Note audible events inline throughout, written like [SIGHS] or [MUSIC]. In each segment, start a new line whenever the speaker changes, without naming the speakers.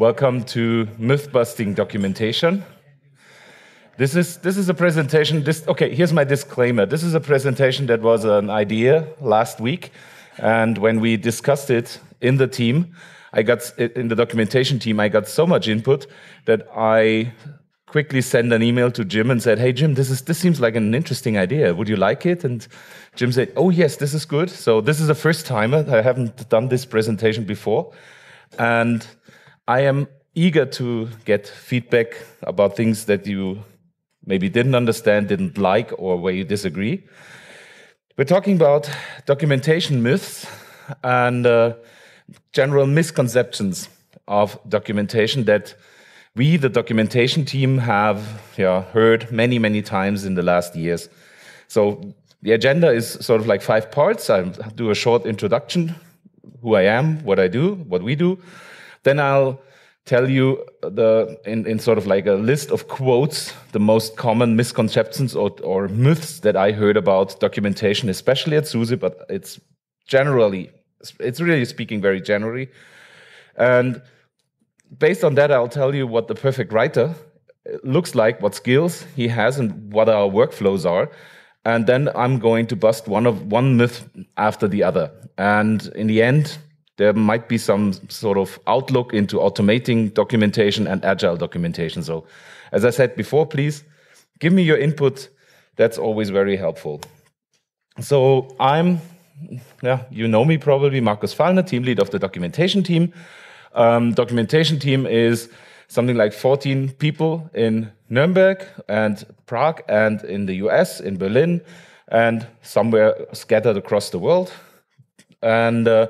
Welcome to myth busting documentation. This is, this is a presentation. This, okay, here's my disclaimer. This is a presentation that was an idea last week. And when we discussed it in the team, I got in the documentation team, I got so much input that I quickly sent an email to Jim and said, "Hey Jim, this is this seems like an interesting idea. Would you like it?" And Jim said, "Oh yes, this is good." So this is a first timer. I haven't done this presentation before, and I am eager to get feedback about things that you maybe didn't understand, didn't like, or where you disagree. We're talking about documentation myths and uh, general misconceptions of documentation that we, the documentation team, have yeah, heard many, many times in the last years. So the agenda is sort of like five parts. I will do a short introduction, who I am, what I do, what we do. Then I'll tell you the in, in sort of like a list of quotes the most common misconceptions or, or myths that i heard about documentation especially at Susy, but it's generally it's really speaking very generally and based on that i'll tell you what the perfect writer looks like what skills he has and what our workflows are and then i'm going to bust one of one myth after the other and in the end there might be some sort of outlook into automating documentation and agile documentation. So, as I said before, please give me your input. That's always very helpful. So, I'm, yeah, you know me probably, Markus Fallner, team lead of the documentation team. Um, documentation team is something like 14 people in Nuremberg and Prague and in the US, in Berlin, and somewhere scattered across the world. And uh,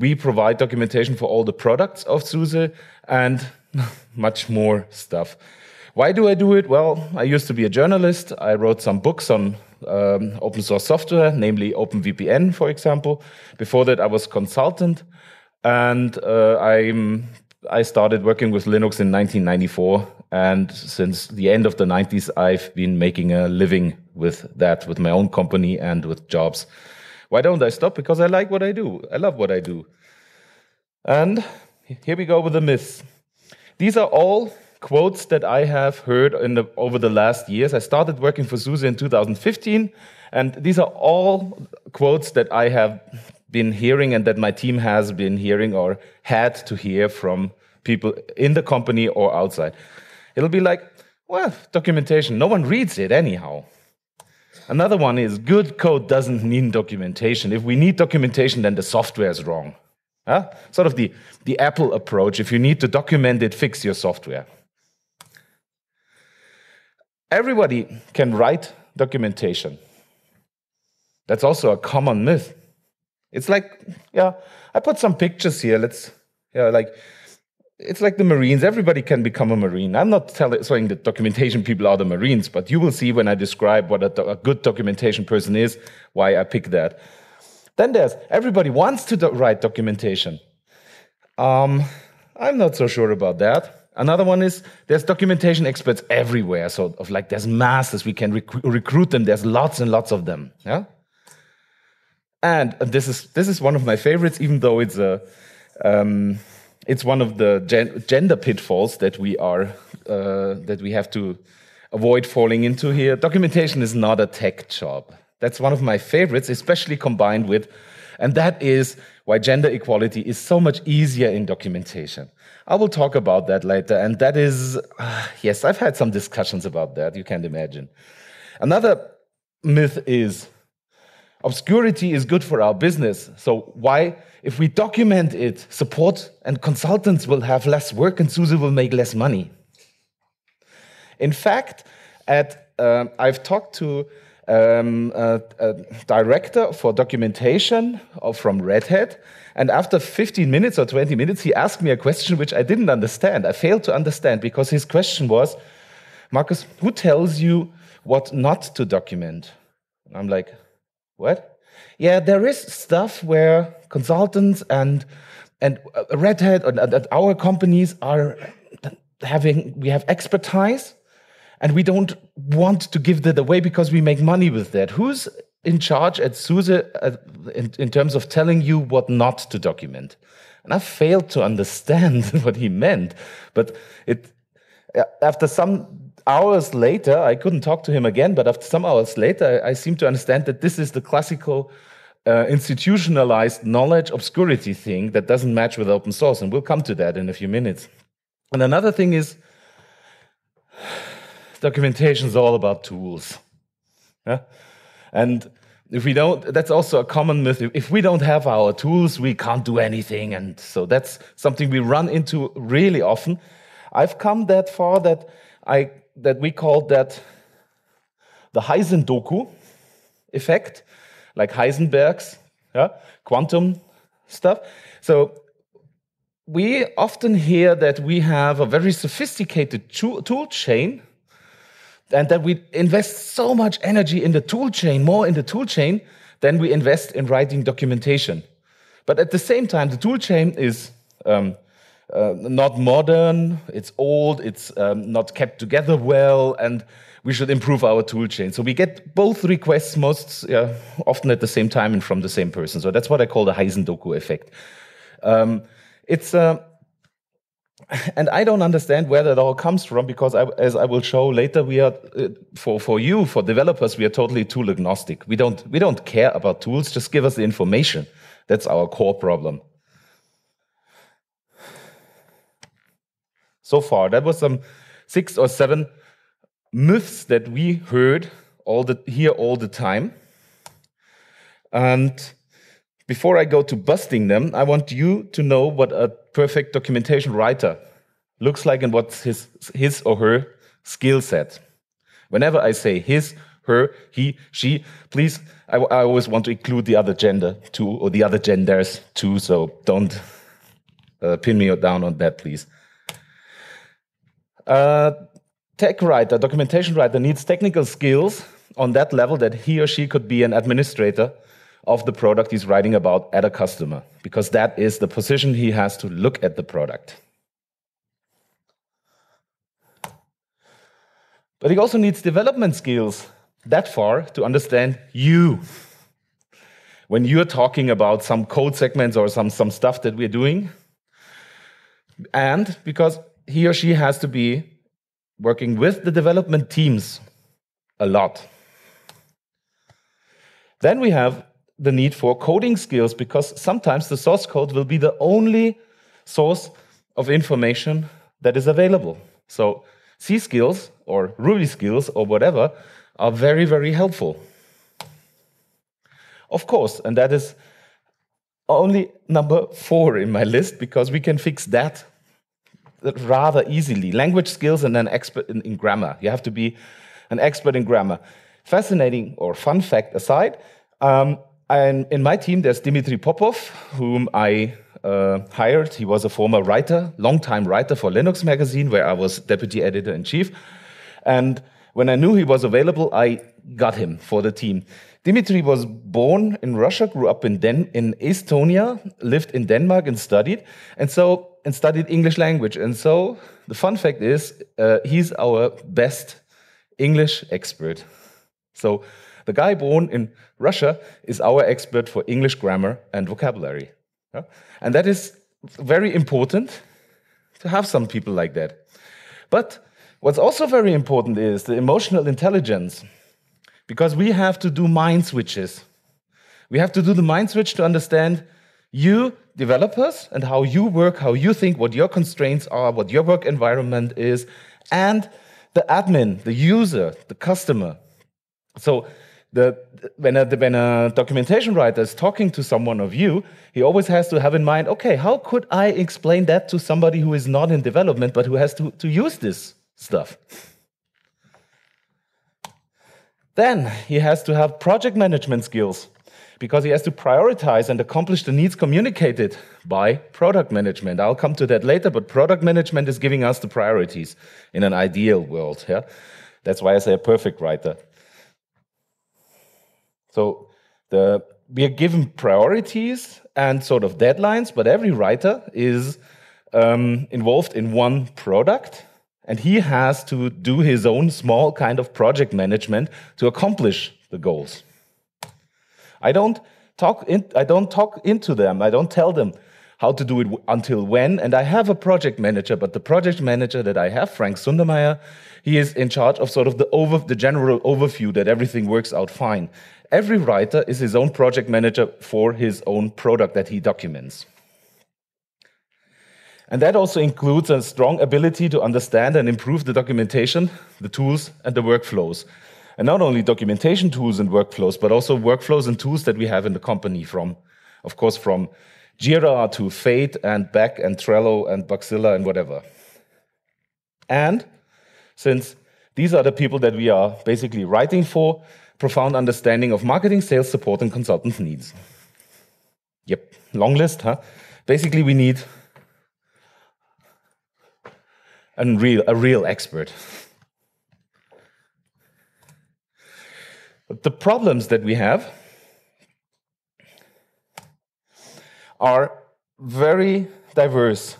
we provide documentation for all the products of SUSE and [LAUGHS] much more stuff. Why do I do it? Well, I used to be a journalist. I wrote some books on um, open source software, namely OpenVPN, for example. Before that, I was consultant, and uh, I'm I started working with Linux in 1994, and since the end of the 90s, I've been making a living with that, with my own company and with jobs. Why don't I stop? Because I like what I do. I love what I do. And here we go with the myths. These are all quotes that I have heard the, over the last years. I started working for SUSE in 2015, and these are all quotes that I have been hearing and that my team has been hearing or had to hear from people in the company or outside. It'll be like, well, documentation, no one reads it anyhow. Another one is good code doesn't need documentation. If we need documentation, then the software is wrong. Huh? Sort of the, the Apple approach. If you need to document it, fix your software. Everybody can write documentation. That's also a common myth. It's like, yeah, I put some pictures here. Let's, yeah, like it's like the Marines. Everybody can become a Marine. I'm not telling, saying that documentation people are the Marines, but you will see when I describe what a, do, a good documentation person is, why I pick that. Then there's everybody wants to do, write documentation. Um, I'm not so sure about that. Another one is there's documentation experts everywhere. So of like there's masters we can rec recruit them. There's lots and lots of them. Yeah. And this is this is one of my favorites, even though it's a um, it's one of the gen gender pitfalls that we are uh, that we have to avoid falling into here. Documentation is not a tech job. That's one of my favorites, especially combined with, and that is why gender equality is so much easier in documentation. I will talk about that later, and that is, uh, yes, I've had some discussions about that, you can not imagine. Another myth is obscurity is good for our business. So why if we document it, support and consultants will have less work and SUSE will make less money. In fact, at, uh, I've talked to um, a, a director for documentation from Red Hat, and after 15 minutes or 20 minutes, he asked me a question which I didn't understand. I failed to understand because his question was, Marcus, who tells you what not to document? I'm like, what? yeah, there is stuff where consultants and and Red Hat and, and our companies are having we have expertise, and we don't want to give that away because we make money with that. Who's in charge at SUSE uh, in, in terms of telling you what not to document? And I failed to understand [LAUGHS] what he meant, but it uh, after some hours later, I couldn't talk to him again, but after some hours later, I, I seem to understand that this is the classical uh, institutionalized knowledge obscurity thing that doesn't match with open source. And we'll come to that in a few minutes. And another thing is [SIGHS] documentation is all about tools. Yeah? And if we don't, that's also a common myth. If we don't have our tools, we can't do anything. And so that's something we run into really often. I've come that far that I that we called that the Heisen doku effect, like Heisenberg's yeah, quantum stuff. So we often hear that we have a very sophisticated tool, chain and that we invest so much energy in the tool chain, more in the tool chain than we invest in writing documentation. But at the same time, the tool chain is um, uh, not modern, it's old, it's um, not kept together well, and we should improve our tool chain. So we get both requests most often at the same time and from the same person. So that's what I call the Heisendoku effect. Um, it's uh, and I don't understand where that all comes from because, I, as I will show later, we are uh, for for you for developers we are totally tool agnostic. We don't we don't care about tools. Just give us the information. That's our core problem. So far, that was some six or seven myths that we heard all the here all the time. And before I go to busting them, I want you to know what a perfect documentation writer looks like and what's his his or her skill set. Whenever I say his, her, he, she, please, I, I always want to include the other gender too, or the other genders too, so don't uh, pin me down on that, please. Uh, tech writer, documentation writer needs technical skills on that level that he or she could be an administrator of the product he's writing about at a customer, because that is the position he has to look at the product. But he also needs development skills that far to understand you. When you're talking about some code segments or some, some stuff that we're doing, and because he or she has to be working with the development teams a lot. Then we have the need for coding skills because sometimes the source code will be the only source of information that is available. So C skills or Ruby skills or whatever are very, very helpful. Of course, and that is only number four in my list because we can fix that rather easily. Language skills and an expert in, in grammar. You have to be an expert in grammar. Fascinating or fun fact aside, um, and in my team, there's Dimitri Popov, whom I uh, hired. He was a former writer, long-time writer for Linux Magazine, where I was deputy editor in chief. And when I knew he was available, I got him for the team. Dimitri was born in Russia, grew up in, Den in Estonia, lived in Denmark, and studied. And so and studied English language. And so the fun fact is, uh, he's our best English expert. So the guy born in Russia is our expert for English grammar and vocabulary. Yeah? And that is very important to have some people like that. But what's also very important is the emotional intelligence, because we have to do mind switches. We have to do the mind switch to understand you developers and how you work, how you think, what your constraints are, what your work environment is, and the admin, the user, the customer. So the, when, a, when a documentation writer is talking to someone of you, he always has to have in mind, okay, how could I explain that to somebody who is not in development but who has to, to use this stuff? Then he has to have project management skills because he has to prioritize and accomplish the needs communicated by product management. I'll come to that later, but product management is giving us the priorities in an ideal world. Yeah? That's why I say a perfect writer. So the, we are given priorities and sort of deadlines, but every writer is um, involved in one product and he has to do his own small kind of project management to accomplish the goals. I don't talk in, I don't talk into them. I don't tell them how to do it until when. And I have a project manager, but the project manager that I have, Frank Sundermeyer, he is in charge of sort of the over the general overview that everything works out fine. Every writer is his own project manager for his own product that he documents. And that also includes a strong ability to understand and improve the documentation, the tools, and the workflows and not only documentation tools and workflows, but also workflows and tools that we have in the company from, of course, from Jira to Fate and Back and Trello and Boxilla and whatever. And since these are the people that we are basically writing for, profound understanding of marketing, sales, support, and consultants' needs. Yep, long list, huh? Basically, we need a real, a real expert. the problems that we have are very diverse.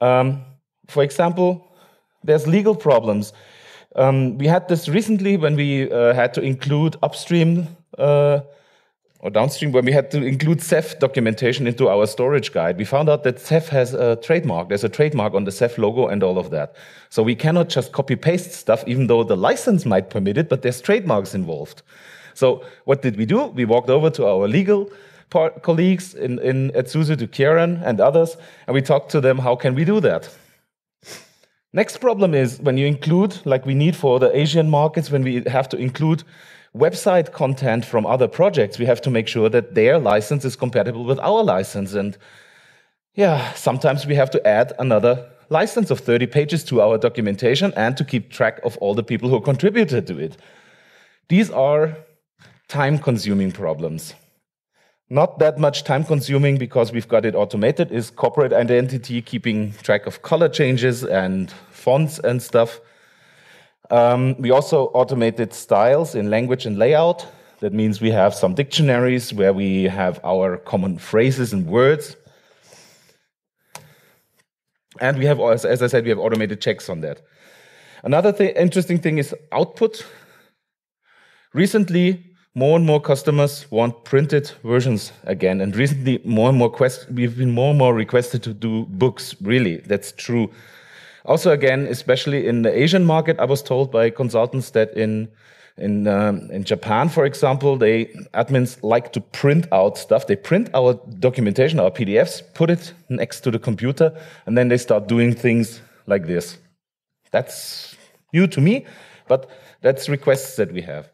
Um, for example, there's legal problems. Um, we had this recently when we uh, had to include upstream uh, or downstream when we had to include Ceph documentation into our storage guide, we found out that Ceph has a trademark. There's a trademark on the Ceph logo and all of that. So we cannot just copy paste stuff, even though the license might permit it, but there's trademarks involved. So what did we do? We walked over to our legal colleagues in, in at SUSE to Kieran and others, and we talked to them, how can we do that? Next problem is when you include, like we need for the Asian markets, when we have to include website content from other projects, we have to make sure that their license is compatible with our license. And yeah, sometimes we have to add another license of 30 pages to our documentation and to keep track of all the people who contributed to it. These are time consuming problems. Not that much time consuming because we've got it automated is corporate identity, keeping track of color changes and fonts and stuff. Um, we also automated styles in language and layout. That means we have some dictionaries where we have our common phrases and words. And we have, as I said, we have automated checks on that. Another th interesting thing is output. Recently, more and more customers want printed versions again. And recently, more and more we've been more and more requested to do books. Really, that's true. Also, again, especially in the Asian market, I was told by consultants that in in um, in Japan, for example, they admins like to print out stuff. They print our documentation, our PDFs, put it next to the computer, and then they start doing things like this. That's new to me, but that's requests that we have.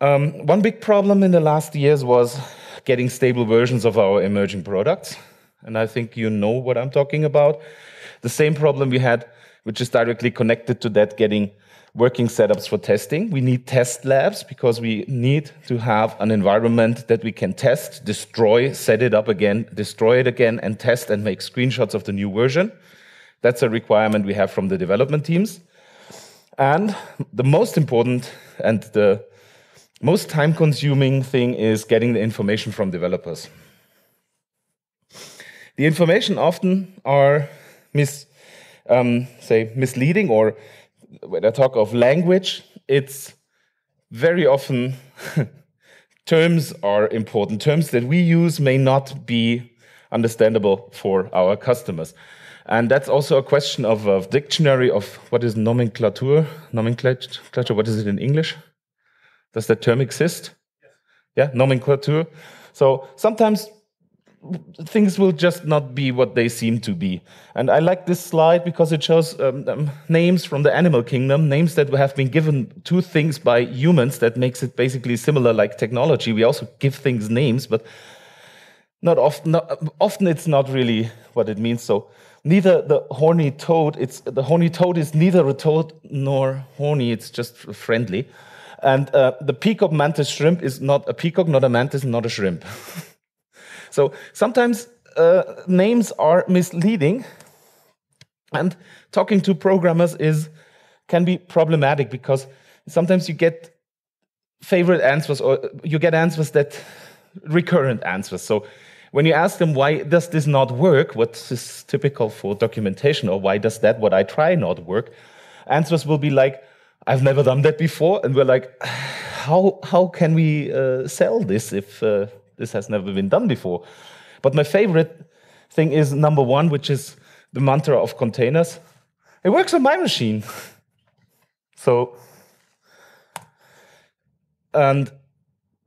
Um, one big problem in the last years was getting stable versions of our emerging products. And I think you know what I'm talking about. The same problem we had, which is directly connected to that getting working setups for testing. We need test labs because we need to have an environment that we can test, destroy, set it up again, destroy it again, and test and make screenshots of the new version. That's a requirement we have from the development teams. And the most important and the most time consuming thing is getting the information from developers. The information often are mis, um, say misleading, or when I talk of language, it's very often [LAUGHS] terms are important. Terms that we use may not be understandable for our customers. And that's also a question of, of dictionary of what is nomenclature, nomenclature, what is it in English? Does that term exist? Yes. Yeah, nomenclature. So sometimes things will just not be what they seem to be. And I like this slide because it shows um, um, names from the animal kingdom, names that have been given to things by humans that makes it basically similar like technology. We also give things names, but not often, not, often it's not really what it means. So neither the horny toad, it's the horny toad is neither a toad nor horny, it's just friendly. And uh, the peacock mantis shrimp is not a peacock, not a mantis, not a shrimp. [LAUGHS] So sometimes uh, names are misleading, and talking to programmers is can be problematic because sometimes you get favorite answers or you get answers that recurrent answers. So when you ask them why does this not work, what is typical for documentation, or why does that what I try not work, answers will be like, "I've never done that before," and we're like, "How how can we uh, sell this if?" Uh, this has never been done before. But my favorite thing is number one, which is the mantra of containers. It works on my machine. [LAUGHS] so, and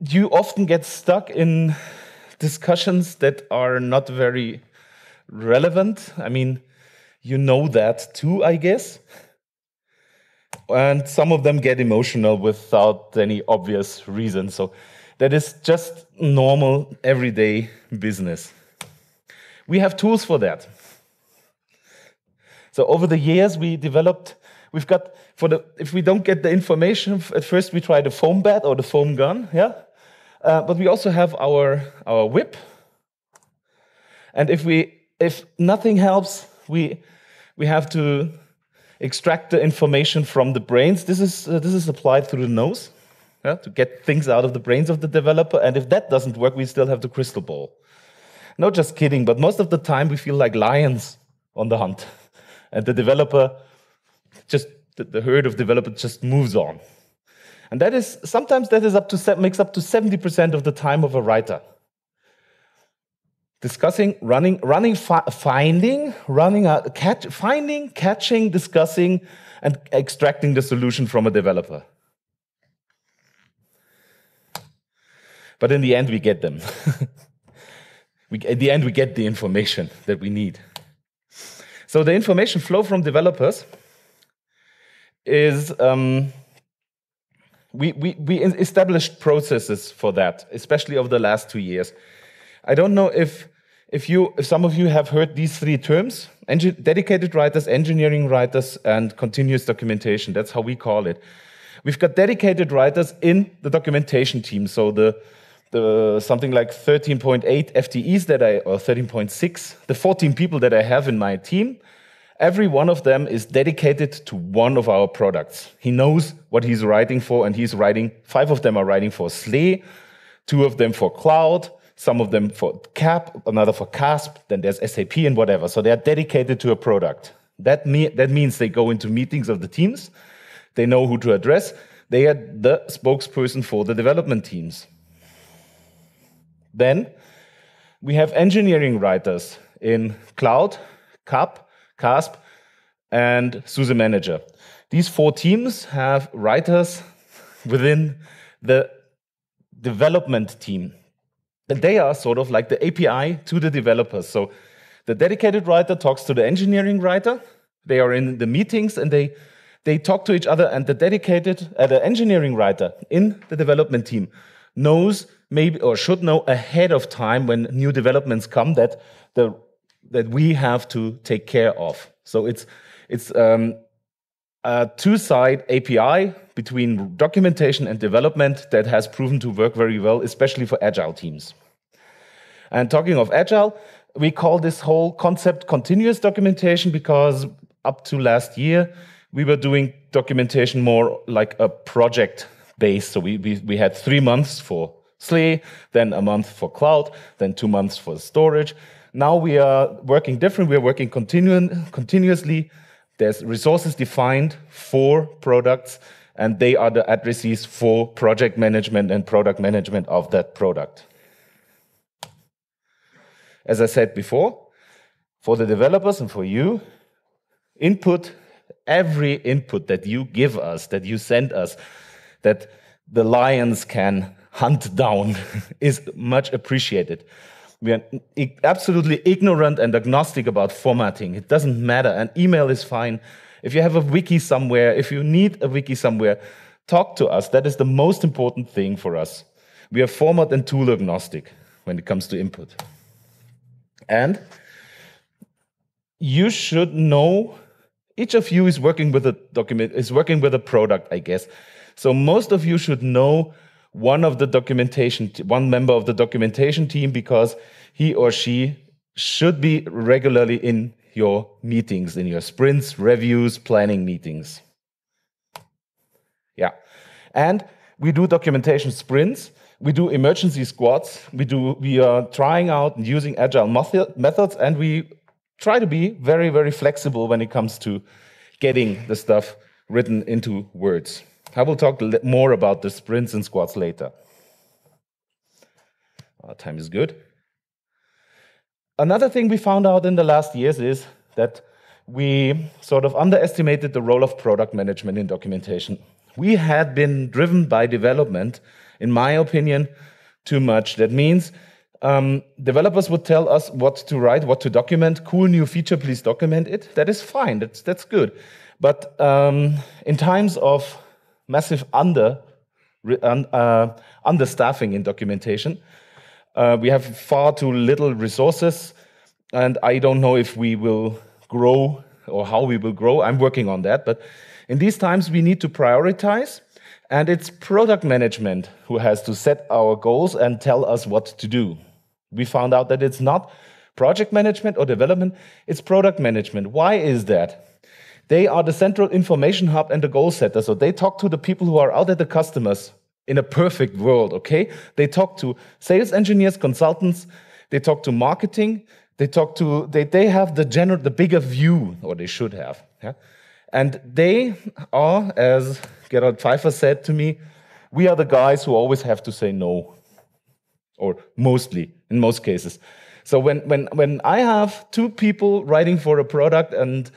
you often get stuck in discussions that are not very relevant. I mean, you know that too, I guess. And some of them get emotional without any obvious reason. So, that is just normal, everyday business. We have tools for that. So over the years, we developed. We've got for the if we don't get the information at first, we try the foam bat or the foam gun, yeah. Uh, but we also have our our whip. And if we if nothing helps, we we have to extract the information from the brains. This is uh, this is applied through the nose yeah, to get things out of the brains of the developer. And if that doesn't work, we still have the crystal ball. No, just kidding. But most of the time, we feel like lions on the hunt. [LAUGHS] and the developer just, the, the herd of developers just moves on. And that is, sometimes that is up to, makes up to 70% of the time of a writer. Discussing, running, running, fi finding, running, a catch, finding, catching, discussing, and extracting the solution from a developer. But in the end, we get them. [LAUGHS] we, at the end, we get the information that we need. So the information flow from developers is um, we, we, we established processes for that, especially over the last two years. I don't know if if you if some of you have heard these three terms dedicated writers engineering writers and continuous documentation that's how we call it we've got dedicated writers in the documentation team so the the something like 13.8 FTEs that I, or 13.6, the 14 people that I have in my team, every one of them is dedicated to one of our products. He knows what he's writing for, and he's writing, five of them are writing for Slee, two of them for Cloud, some of them for CAP, another for CASP, then there's SAP and whatever. So they are dedicated to a product. That, that means they go into meetings of the teams, they know who to address, they are the spokesperson for the development teams. Then we have engineering writers in Cloud, CAP, CASP, and SUSE Manager. These four teams have writers within the development team. And they are sort of like the API to the developers. So the dedicated writer talks to the engineering writer. They are in the meetings and they, they talk to each other. And the dedicated, uh, the engineering writer in the development team knows maybe or should know ahead of time when new developments come that the that we have to take care of. So it's it's um, a two-side API between documentation and development that has proven to work very well, especially for agile teams. And talking of agile, we call this whole concept continuous documentation because up to last year we were doing documentation more like a project base. So we, we, we had three months for Slay, then a month for cloud, then two months for storage. Now we are working different. We are working continuously. There's resources defined for products, and they are the addresses for project management and product management of that product. As I said before, for the developers and for you, input, every input that you give us, that you send us, that the lions can hunt down [LAUGHS] is much appreciated. We are absolutely ignorant and agnostic about formatting. It doesn't matter. An email is fine. If you have a wiki somewhere, if you need a wiki somewhere, talk to us. That is the most important thing for us. We are format and tool agnostic when it comes to input. And you should know each of you is working with a document is working with a product, I guess. So most of you should know one of the documentation, one member of the documentation team, because he or she should be regularly in your meetings, in your sprints, reviews, planning meetings. Yeah. And we do documentation sprints. We do emergency squads. We do we are trying out and using agile methods, and we try to be very very flexible when it comes to getting the stuff written into words. I will talk more about the sprints and squats later. Our ah, time is good. Another thing we found out in the last years is that we sort of underestimated the role of product management in documentation. We had been driven by development, in my opinion, too much. That means um, developers would tell us what to write, what to document. Cool new feature, please document it. That is fine. That's that's good. But um, in times of massive under uh, understaffing in documentation. Uh, we have far too little resources, and I don't know if we will grow or how we will grow. I'm working on that, but in these times we need to prioritize, and it's product management who has to set our goals and tell us what to do. We found out that it's not project management or development, it's product management. Why is that? They are the central information hub and the goal setter. So they talk to the people who are out at the customers in a perfect world, okay? They talk to sales engineers, consultants, they talk to marketing, they talk to they, they have the general the bigger view, or they should have. Yeah? And they are, as Gerald Pfeiffer said to me, we are the guys who always have to say no. Or mostly, in most cases. So when when when I have two people writing for a product and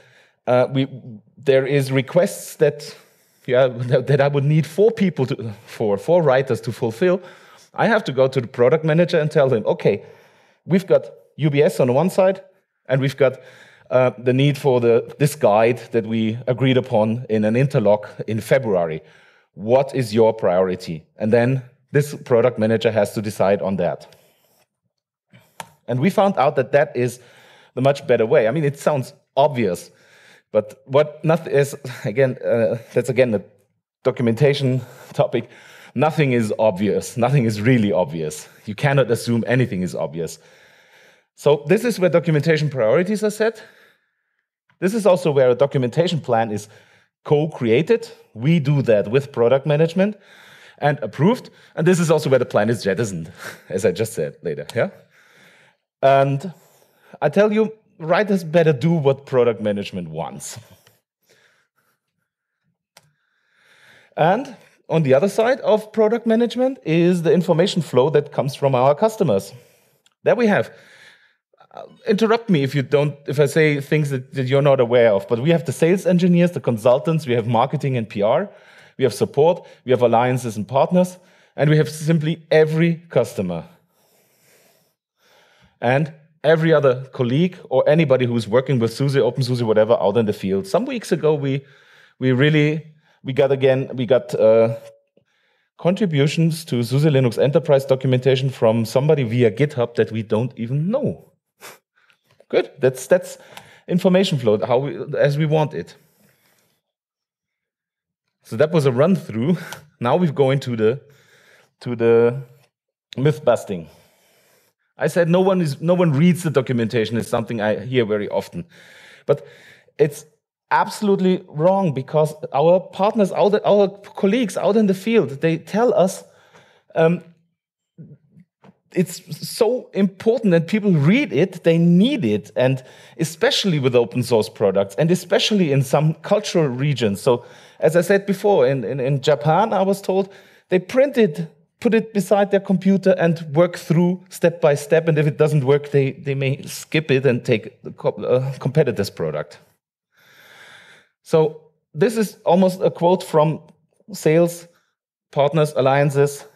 uh, we, there is requests that, yeah, [LAUGHS] that I would need four people to, four writers to fulfill. I have to go to the product manager and tell him, okay, we've got UBS on one side, and we've got uh, the need for the, this guide that we agreed upon in an interlock in February. What is your priority? And then this product manager has to decide on that. And we found out that that is the much better way. I mean, it sounds obvious, but what nothing is [LAUGHS] again uh, that's again a documentation topic. Nothing is obvious. Nothing is really obvious. You cannot assume anything is obvious. So this is where documentation priorities are set. This is also where a documentation plan is co-created. We do that with product management and approved. And this is also where the plan is jettisoned, [LAUGHS] as I just said later. Yeah. And I tell you, writers better do what product management wants. and on the other side of product management is the information flow that comes from our customers. There we have. Uh, interrupt me if you don't if I say things that, that you're not aware of, but we have the sales engineers, the consultants, we have marketing and PR, we have support, we have alliances and partners, and we have simply every customer. And every other colleague or anybody who's working with SUSE, OpenSUSE, whatever, out in the field. Some weeks ago, we we really we got again we got uh, contributions to SUSE Linux Enterprise documentation from somebody via GitHub that we don't even know. [LAUGHS] Good. That's that's information flow how we, as we want it. So that was a run through. [LAUGHS] Now we going to the to the myth busting. I said no one is no one reads the documentation is something I hear very often, but it's absolutely wrong because our partners, our, colleagues out in the field, they tell us um, it's so important that people read it, they need it, and especially with open source products, and especially in some cultural regions. So, as I said before, in, in, in Japan, I was told they printed put it beside their computer and work through step by step. And if it doesn't work, they, they may skip it and take the uh, competitor's product. So this is almost a quote from sales partners, alliances.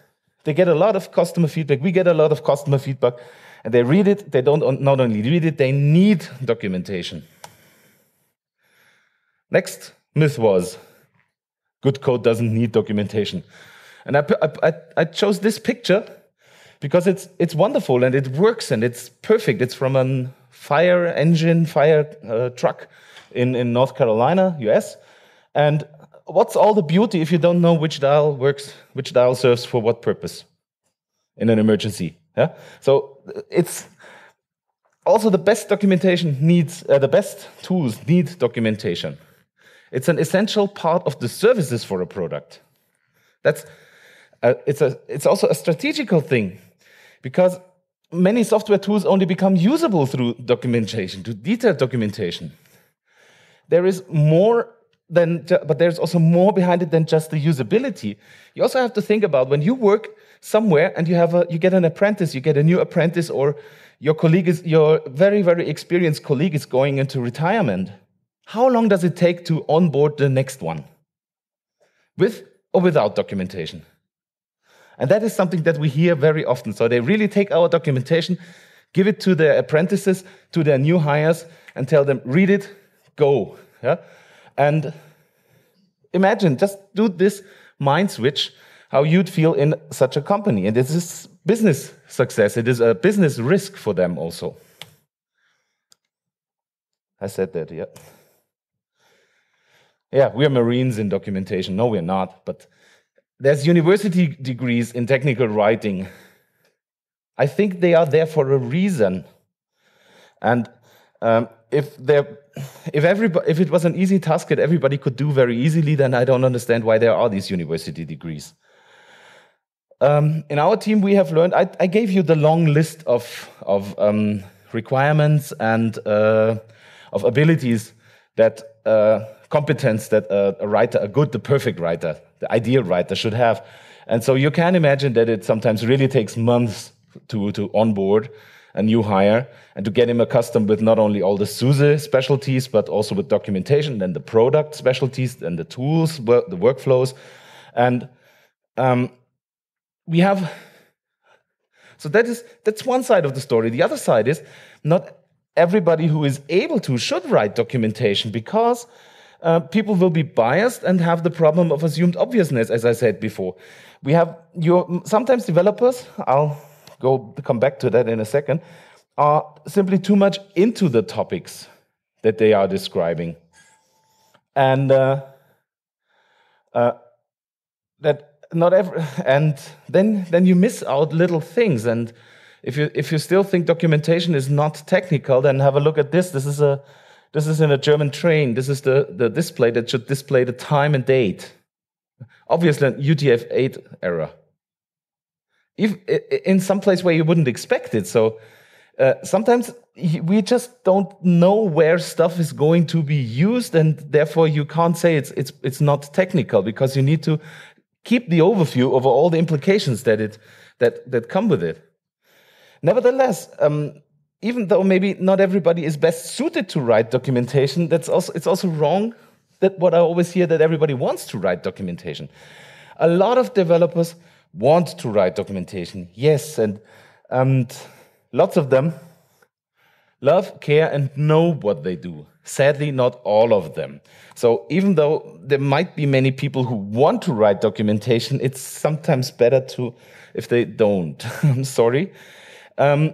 They get a lot of customer feedback. We get a lot of customer feedback. And they read it, they don't not only read it, they need documentation. Next myth was good code doesn't need documentation. And I, I, I chose this picture because it's it's wonderful and it works and it's perfect. It's from a fire engine fire uh, truck in in North Carolina, US. And what's all the beauty if you don't know which dial works, which dial serves for what purpose in an emergency? Yeah. So uh, it's also the best documentation needs uh, the best tools need documentation. It's an essential part of the services for a product. That's it's a it's also a strategical thing because many software tools only become usable through documentation, to detailed documentation. There is more than, but there's also more behind it than just the usability. You also have to think about when you work somewhere and you have a, you get an apprentice, you get a new apprentice, or your colleague is your very very experienced colleague is going into retirement. How long does it take to onboard the next one? With or without documentation? And that is something that we hear very often. So they really take our documentation, give it to their apprentices, to their new hires, and tell them, read it, go. Yeah? And imagine, just do this mind switch, how you'd feel in such a company. And this is business success, it is a business risk for them also. I said that, yeah. Yeah, we are Marines in documentation. No, we're not, but there's university degrees in technical writing. I think they are there for a reason. And um, if if if it was an easy task that everybody could do very easily, then I don't understand why there are these university degrees. Um, in our team, we have learned. I, I, gave you the long list of of um, requirements and uh, of abilities that uh, competence that a, a writer, a good, the perfect writer, the ideal writer should have. And so you can imagine that it sometimes really takes months to, to onboard a new hire and to get him accustomed with not only all the SUSE specialties, but also with documentation and the product specialties and the tools, the workflows. And um, we have, so that is, that's one side of the story. The other side is not everybody who is able to should write documentation because uh, people will be biased and have the problem of assumed obviousness, as I said before. We have your sometimes developers. I'll go come back to that in a second. Are simply too much into the topics that they are describing, and uh, uh, that not every and then then you miss out little things and if you if you still think documentation is not technical then have a look at this this is a this is in a German train. This is the, the display that should display the time and date. Obviously, an UTF 8 error. If, in some place where you wouldn't expect it. So uh, sometimes we just don't know where stuff is going to be used, and therefore you can't say it's it's it's not technical because you need to keep the overview over all the implications that it that that come with it. Nevertheless, um, even though maybe not everybody is best suited to write documentation, that's also it's also wrong that what I always hear that everybody wants to write documentation. A lot of developers want to write documentation, yes, and and lots of them love, care, and know what they do. Sadly, not all of them. So even though there might be many people who want to write documentation, it's sometimes better to if they don't. [LAUGHS] I'm sorry. Um,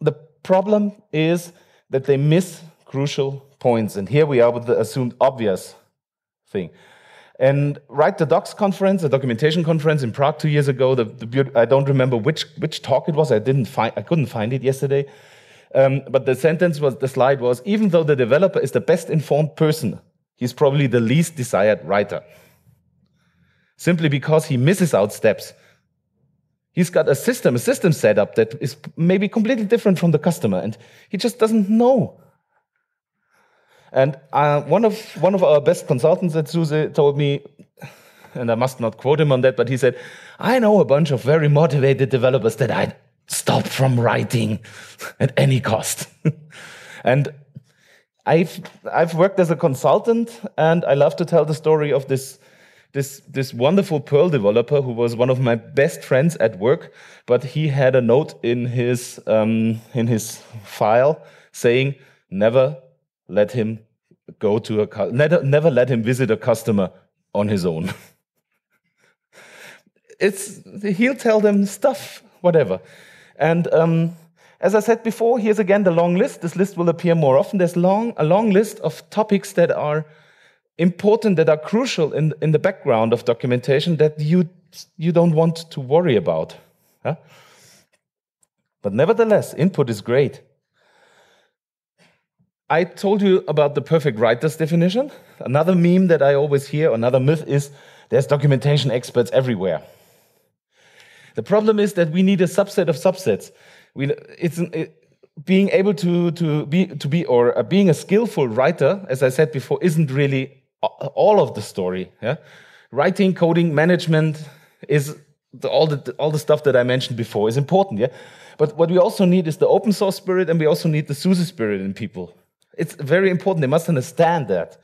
the problem is that they miss crucial points. And here we are with the assumed obvious thing. And right, the docs conference, the documentation conference in Prague two years ago, the, the I don't remember which, which talk it was. I didn't find, I couldn't find it yesterday. Um, but the sentence was, the slide was, even though the developer is the best informed person, he's probably the least desired writer. Simply because he misses out steps he's got a system, a system set up that is maybe completely different from the customer, and he just doesn't know. And uh, one of one of our best consultants at SUSE told me, and I must not quote him on that, but he said, "I know a bunch of very motivated developers that I'd stop from writing [LAUGHS] at any cost." [LAUGHS] and I've I've worked as a consultant, and I love to tell the story of this this this wonderful Perl developer who was one of my best friends at work, but he had a note in his um, in his file saying never let him go to a never never let him visit a customer on his own. [LAUGHS] it's he'll tell them stuff whatever, and. Um, as I said before, here's again the long list. This list will appear more often. There's long, a long list of topics that are important that are crucial in, in the background of documentation that you, you don't want to worry about. Huh? But nevertheless, input is great. I told you about the perfect writer's definition. Another meme that I always hear, another myth is there's documentation experts everywhere. The problem is that we need a subset of subsets. We, it's it, being able to, to be to be or uh, being a skillful writer, as I said before, isn't really all of the story. Yeah, writing, coding, management is the, all the all the stuff that I mentioned before is important. Yeah, but what we also need is the open source spirit, and we also need the SUSE spirit in people. It's very important. They must understand that.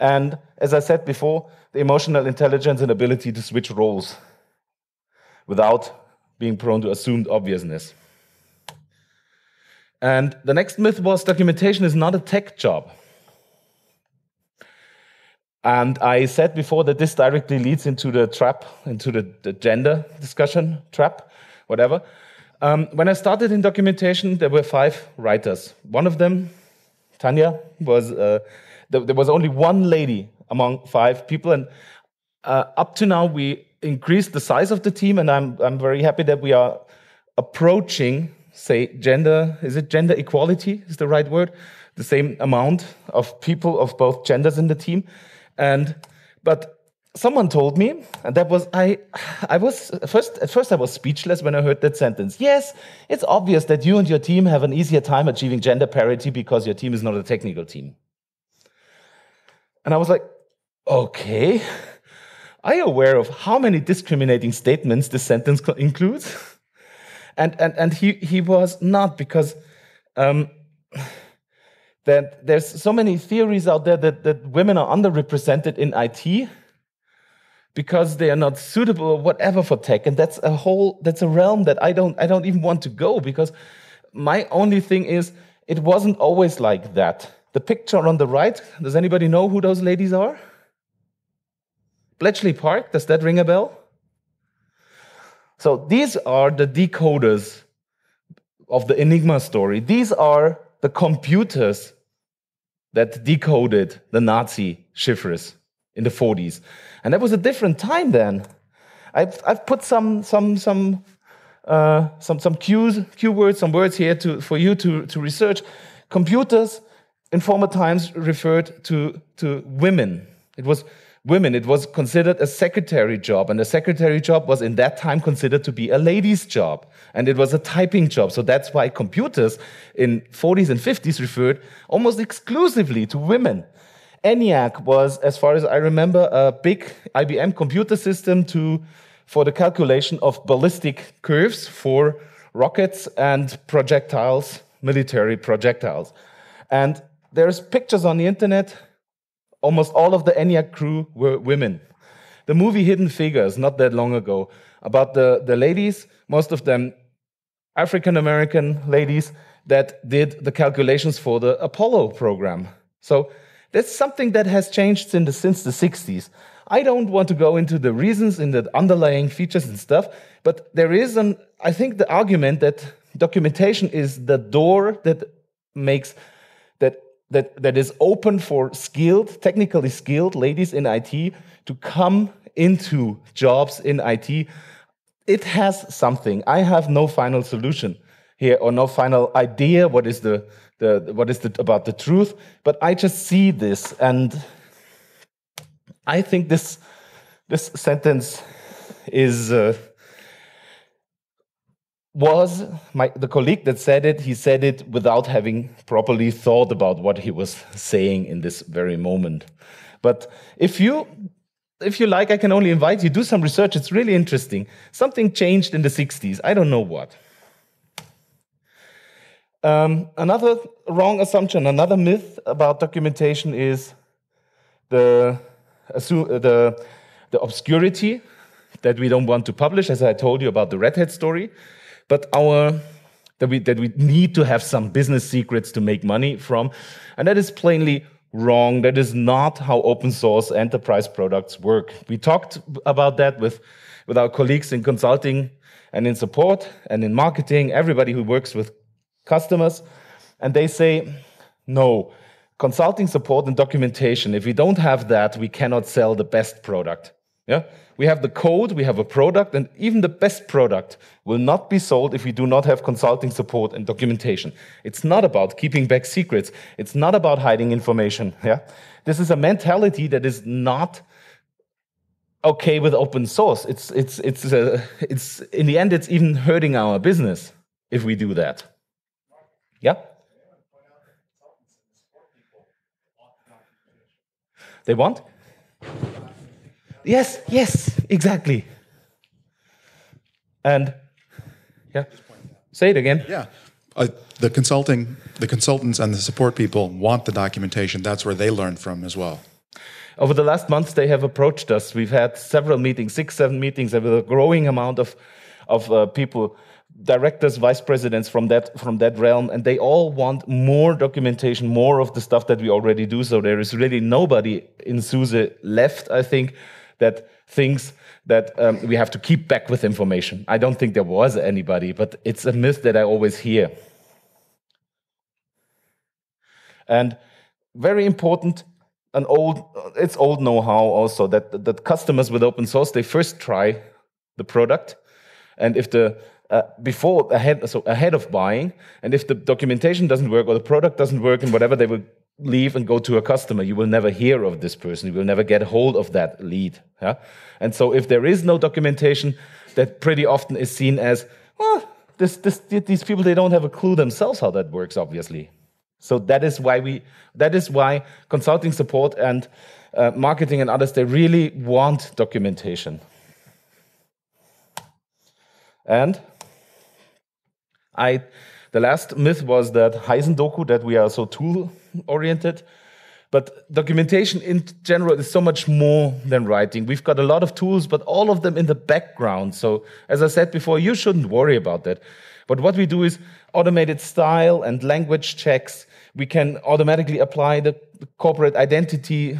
And as I said before, the emotional intelligence and ability to switch roles without being prone to assumed obviousness. And the next myth was documentation is not a tech job. And I said before that this directly leads into the trap, into the, the gender discussion trap, whatever. Um, when I started in documentation, there were five writers. One of them, Tanya, was uh, there, there, was only one lady among five people, and uh, up to now we increased the size of the team, and I'm I'm very happy that we are approaching, say, gender is it gender equality is the right word, the same amount of people of both genders in the team and but someone told me and that was i i was first at first i was speechless when i heard that sentence yes it's obvious that you and your team have an easier time achieving gender parity because your team is not a technical team and i was like okay are you aware of how many discriminating statements this sentence includes [LAUGHS] and and and he he was not because um, that there's so many theories out there that, that women are underrepresented in IT because they are not suitable or whatever for tech and that's a whole that's a realm that i don't i don't even want to go because my only thing is it wasn't always like that the picture on the right does anybody know who those ladies are bletchley park does that ring a bell so these are the decoders of the enigma story these are the computers that decoded the Nazi chiffres in the 40s. And that was a different time then. I've, I've put some, some, some, uh, some, some cues, cue words, some words here to, for you to, to research. Computers in former times referred to, to women. It was women. It was considered a secretary job, and a secretary job was in that time considered to be a lady's job, and it was a typing job. So that's why computers in 40s and 50s referred almost exclusively to women. ENIAC was, as far as I remember, a big IBM computer system to for the calculation of ballistic curves for rockets and projectiles, military projectiles. And there's pictures on the internet almost all of the ENIAC crew were women. The movie Hidden Figures, not that long ago, about the, the ladies, most of them African American ladies, that did the calculations for the Apollo program. So that's something that has changed since the, since the 60s. I don't want to go into the reasons and the underlying features and stuff, but there is an, I think, the argument that documentation is the door that makes that that, that is open for skilled, technically skilled ladies in IT to come into jobs in IT, it has something. I have no final solution here or no final idea what is the, the what is the, about the truth, but I just see this and I think this this sentence is uh, was my, the colleague that said it, he said it without having properly thought about what he was saying in this very moment. But if you if you like, I can only invite you do some research. It's really interesting. Something changed in the 60s. I don't know what. Um, another wrong assumption, another myth about documentation is the, the, the obscurity that we don't want to publish, as I told you about the redhead story but our that we that we need to have some business secrets to make money from, and that is plainly wrong. That is not how open source enterprise products work. We talked about that with with our colleagues in consulting and in support and in marketing, everybody who works with customers, and they say, no, consulting support and documentation, if we don't have that, we cannot sell the best product. Yeah? We have the code, we have a product, and even the best product will not be sold if we do not have consulting support and documentation. It's not about keeping back secrets. It's not about hiding information. [LAUGHS] Yeah? This is a mentality that is not okay with open source. It's, it's, it's, uh, it's, in the end, it's even hurting our business if we do that. Yeah? They want? Yes, yes, exactly. And yeah, say
it again. Yeah, uh, the consulting, the consultants, and the support people want the documentation. That's where they learn from as well.
Over the last months, they have approached us. We've had several meetings, six, seven meetings, with a growing amount of of uh, people, directors, vice presidents from that from that realm, and they all want more documentation, more of the stuff that we already do. So there is really nobody in SUSE left, I think, that thinks that um, we have to keep back with information. I don't think there was anybody, but it's a myth that I always hear. And very important, an old it's old know-how also that that customers with open source they first try the product, and if the uh, before ahead so ahead of buying and if the documentation doesn't work or the product doesn't work and whatever they will leave and go to a customer. You will never hear of this person. You will never get hold of that lead. Yeah? And so, if there is no documentation, that pretty often is seen as, well, this, this, these people they don't have a clue themselves how that works. Obviously, so that is why we that is why consulting support and uh, marketing and others they really want documentation. And I the last myth was that Heisendoku, that we are so tool oriented. But documentation in general is so much more than writing. We've got a lot of tools, but all of them in the background. So, as I said before, you shouldn't worry about that. But what we do is automated style and language checks. We can automatically apply the corporate identity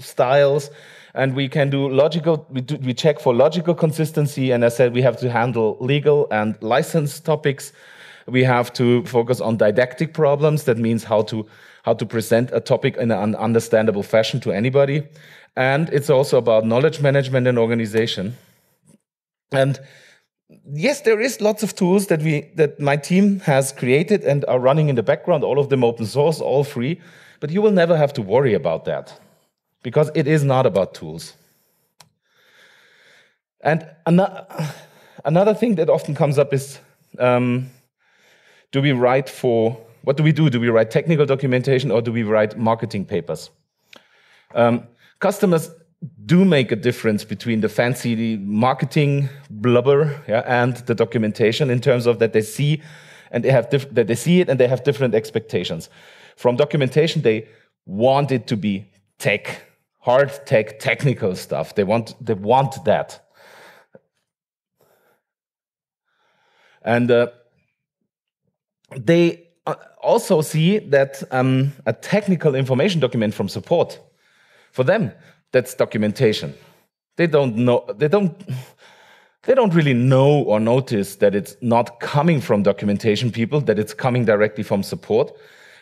styles and we can do logical we, do, we check for logical consistency and i said we have to handle legal and license topics we have to focus on didactic problems. That means how to how to present a topic in an understandable fashion to anybody. And it's also about knowledge management and organization. And yes, there is lots of tools that we that my team has created and are running in the background. All of them open source, all free. But you will never have to worry about that because it is not about tools. And another another thing that often comes up is um, do we write for, what do we do? Do we write technical documentation or do we write marketing papers? Um, customers do make a difference between the fancy marketing blubber yeah, and the documentation in terms of that they see and they have that they see it and they have different expectations. From documentation, they want it to be tech, hard tech, technical stuff. They want they want that. And uh, they uh, also see that um, a technical information document from support, for them, that's documentation. They don't know, they don't, they don't really know or notice that it's not coming from documentation people, that it's coming directly from support.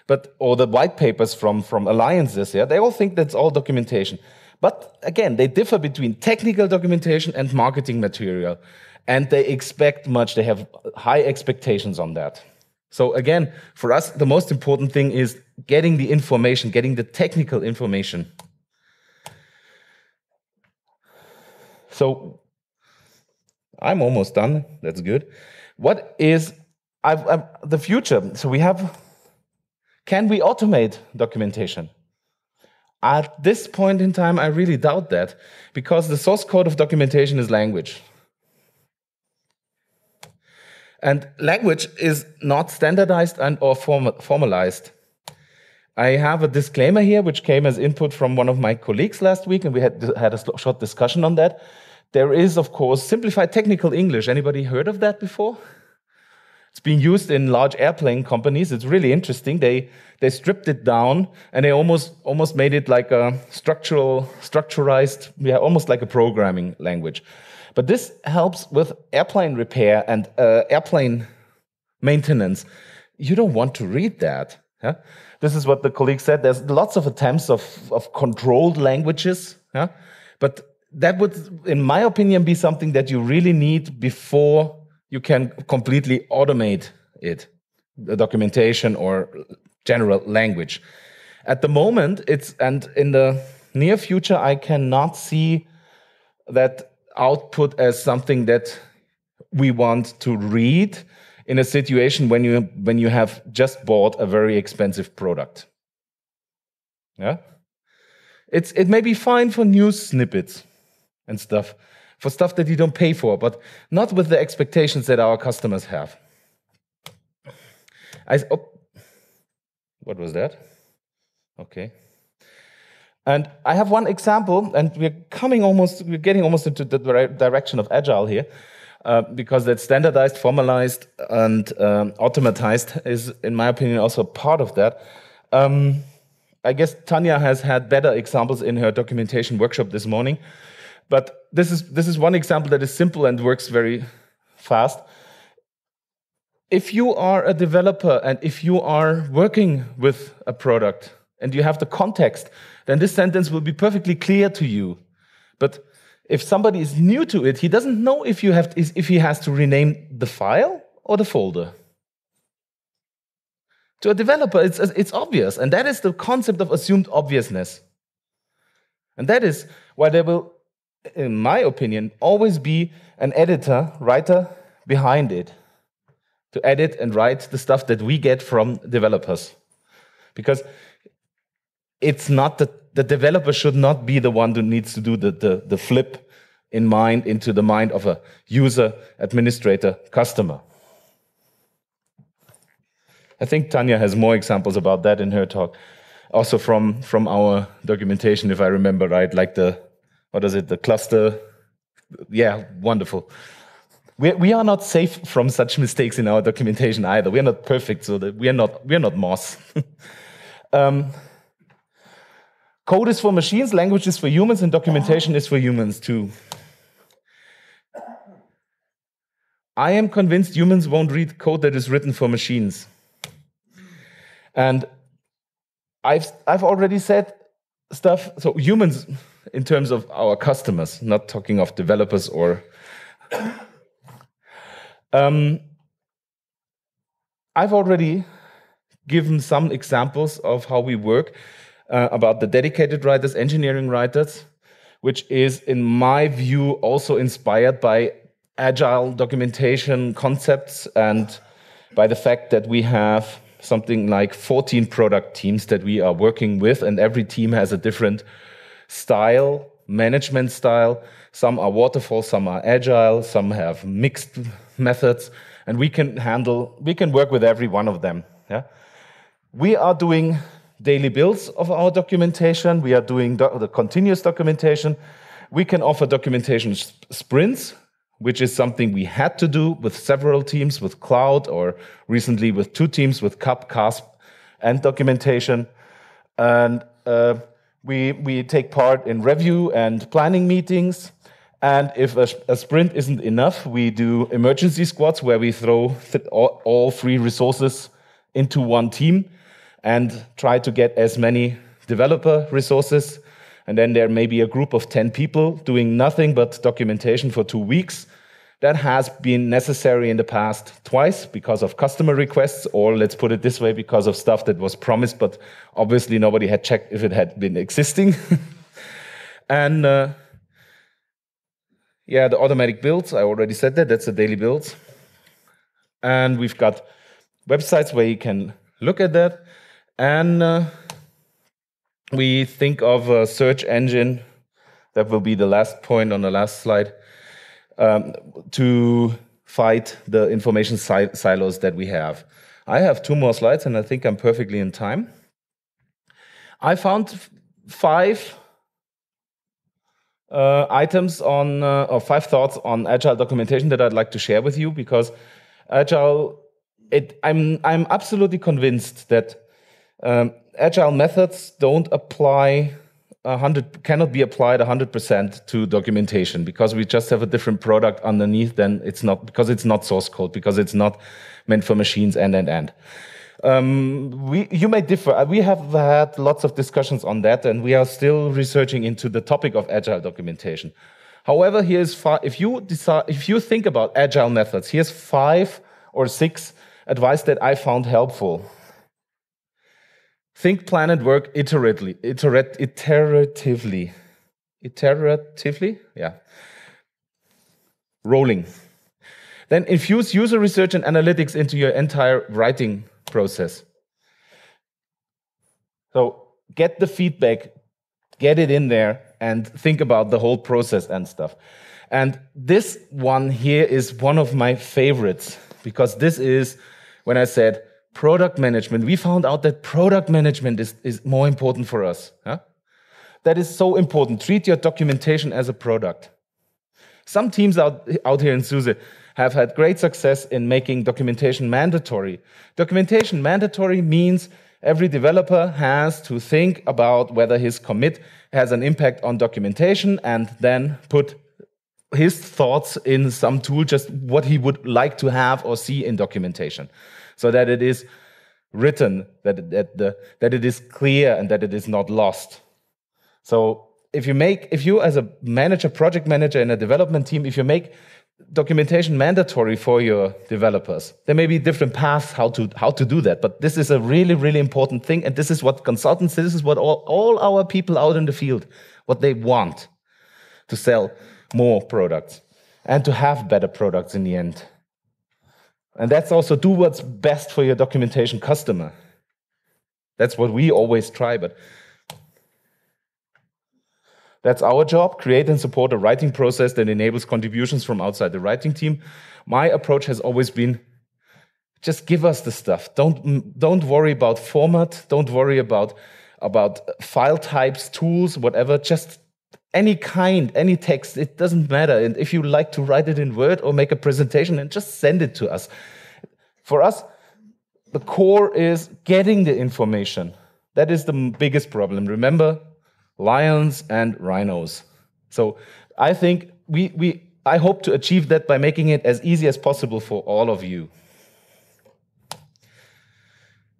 But or the white papers from, from alliances, yeah, they all think that's all documentation. But again, they differ between technical documentation and marketing material. And they expect much, they have high expectations on that. So again, for us, the most important thing is getting the information, getting the technical information. So I'm almost done. That's good. What is I've, I've, the future? So we have, can we automate documentation? At this point in time, I really doubt that because the source code of documentation is language. And language is not standardized and or form formalized. I have a disclaimer here, which came as input from one of my colleagues last week, and we had, had a short discussion on that. There is, of course, simplified technical English. Anybody heard of that before? It's being used in large airplane companies. It's really interesting. They they stripped it down and they almost almost made it like a structural, structurized, yeah, almost like a programming language. But this helps with airplane repair and uh, airplane maintenance. You don't want to read that. This is what the colleague said. There's lots of attempts of, of controlled languages. But that would, in my opinion, be something that you really need before you can completely automate it, the documentation or general language. At the moment, it's, and in the near future, I cannot see that output as something that we want to read in a situation when you when you have just bought a very expensive product yeah it's it may be fine for news snippets and stuff for stuff that you don't pay for but not with the expectations that our customers have i oh, what was that okay and I have one example, and we're coming almost, we're getting almost into the direction of agile here, uh, because that standardized, formalized, and um, automatized is, in my opinion, also part of that. Um, I guess Tanya has had better examples in her documentation workshop this morning, but this is this is one example that is simple and works very fast. If you are a developer and if you are working with a product and you have the context then this sentence will be perfectly clear to you. But if somebody is new to it, he doesn't know if, you have to, if he has to rename the file or the folder. To a developer, it's, it's obvious, and that is the concept of assumed obviousness. And that is why there will, in my opinion, always be an editor, writer behind it to edit and write the stuff that we get from developers. Because it's not the the developer should not be the one who needs to do the, the, the flip in mind into the mind of a user, administrator, customer. I think Tanya has more examples about that in her talk. Also from, from our documentation, if I remember right, like the, what is it, the cluster? Yeah, wonderful. We, we are not safe from such mistakes in our documentation either. We are not perfect, so that we are not, we are not moss. [LAUGHS] um, Code is for machines, language is for humans, and documentation is for humans too. I am convinced humans won't read code that is written for machines. And I've, I've already said stuff, so humans, in terms of our customers, not talking of developers or. um, I've already given some examples of how we work uh, about the dedicated writers, engineering writers, which is, in my view, also inspired by agile documentation concepts and by the fact that we have something like 14 product teams that we are working with, and every team has a different style, management style. Some are waterfall, some are agile, some have mixed methods, and we can handle, we can work with every one of them. Yeah? We are doing daily builds of our documentation. We are doing the continuous documentation. We can offer documentation sp sprints, which is something we had to do with several teams, with cloud, or recently with two teams, with CUP, CASP, and documentation. And uh, we, we take part in review and planning meetings. And if a, a, sprint isn't enough, we do emergency squads where we throw all, all three resources into one team and try to get as many developer resources. And then there may be a group of 10 people doing nothing but documentation for two weeks. That has been necessary in the past twice because of customer requests, or let's put it this way, because of stuff that was promised, but obviously nobody had checked if it had been existing. [LAUGHS] and uh, yeah, the automatic builds, I already said that, that's the daily builds. And we've got websites where you can look at that. And uh, we think of a search engine, that will be the last point on the last slide, um, to fight the information silos that we have. I have two more slides and I think I'm perfectly in time. I found five uh, items on, uh, or five thoughts on agile documentation that I'd like to share with you because agile, it, I'm, I'm absolutely convinced that um, agile methods don't apply 100 cannot be applied 100% to documentation because we just have a different product underneath then it's not because it's not source code because it's not meant for machines and and and um, we, you may differ. Uh, we have had lots of discussions on that, and we are still researching into the topic of agile documentation. However, here's five, if you decide, if you think about agile methods, here's five or six advice that I found helpful Think, plan, and work iteratively. Iterat- iteratively. Iteratively? Yeah. Rolling. Then infuse user research and analytics into your entire writing process. So get the feedback, get it in there, and think about the whole process and stuff. And this one here is one of my favorites because this is when I said, product management. We found out that product management is, is more important for us. Huh? That is so important. Treat your documentation as a product. Some teams out, out here in SUSE have had great success in making documentation mandatory. Documentation mandatory means every developer has to think about whether his commit has an impact on documentation and then put his thoughts in some tool, just what he would like to have or see in documentation so that it is written, that, that, the, that it is clear and that it is not lost. So if you make, if you as a manager, project manager in a development team, if you make documentation mandatory for your developers. There may be different paths how to how to do that, but this is a really really important thing, and this is what consultants, this is what all, all our people out in the field, what they want to sell more products and to have better products in the end. And that's also do what's best for your documentation customer. That's what we always try, but that's our job create and support a writing process that enables contributions from outside the writing team. My approach has always been just give us the stuff. Don't, mm, don't worry about format, don't worry about, about file types, tools, whatever. Just any kind, any text, it doesn't matter. And if you like to write it in Word or make a presentation, and just send it to us. For us, the core is getting the information. That is the biggest problem. Remember, lions and rhinos. So I think we, we I hope to achieve that by making it as easy as possible for all of you.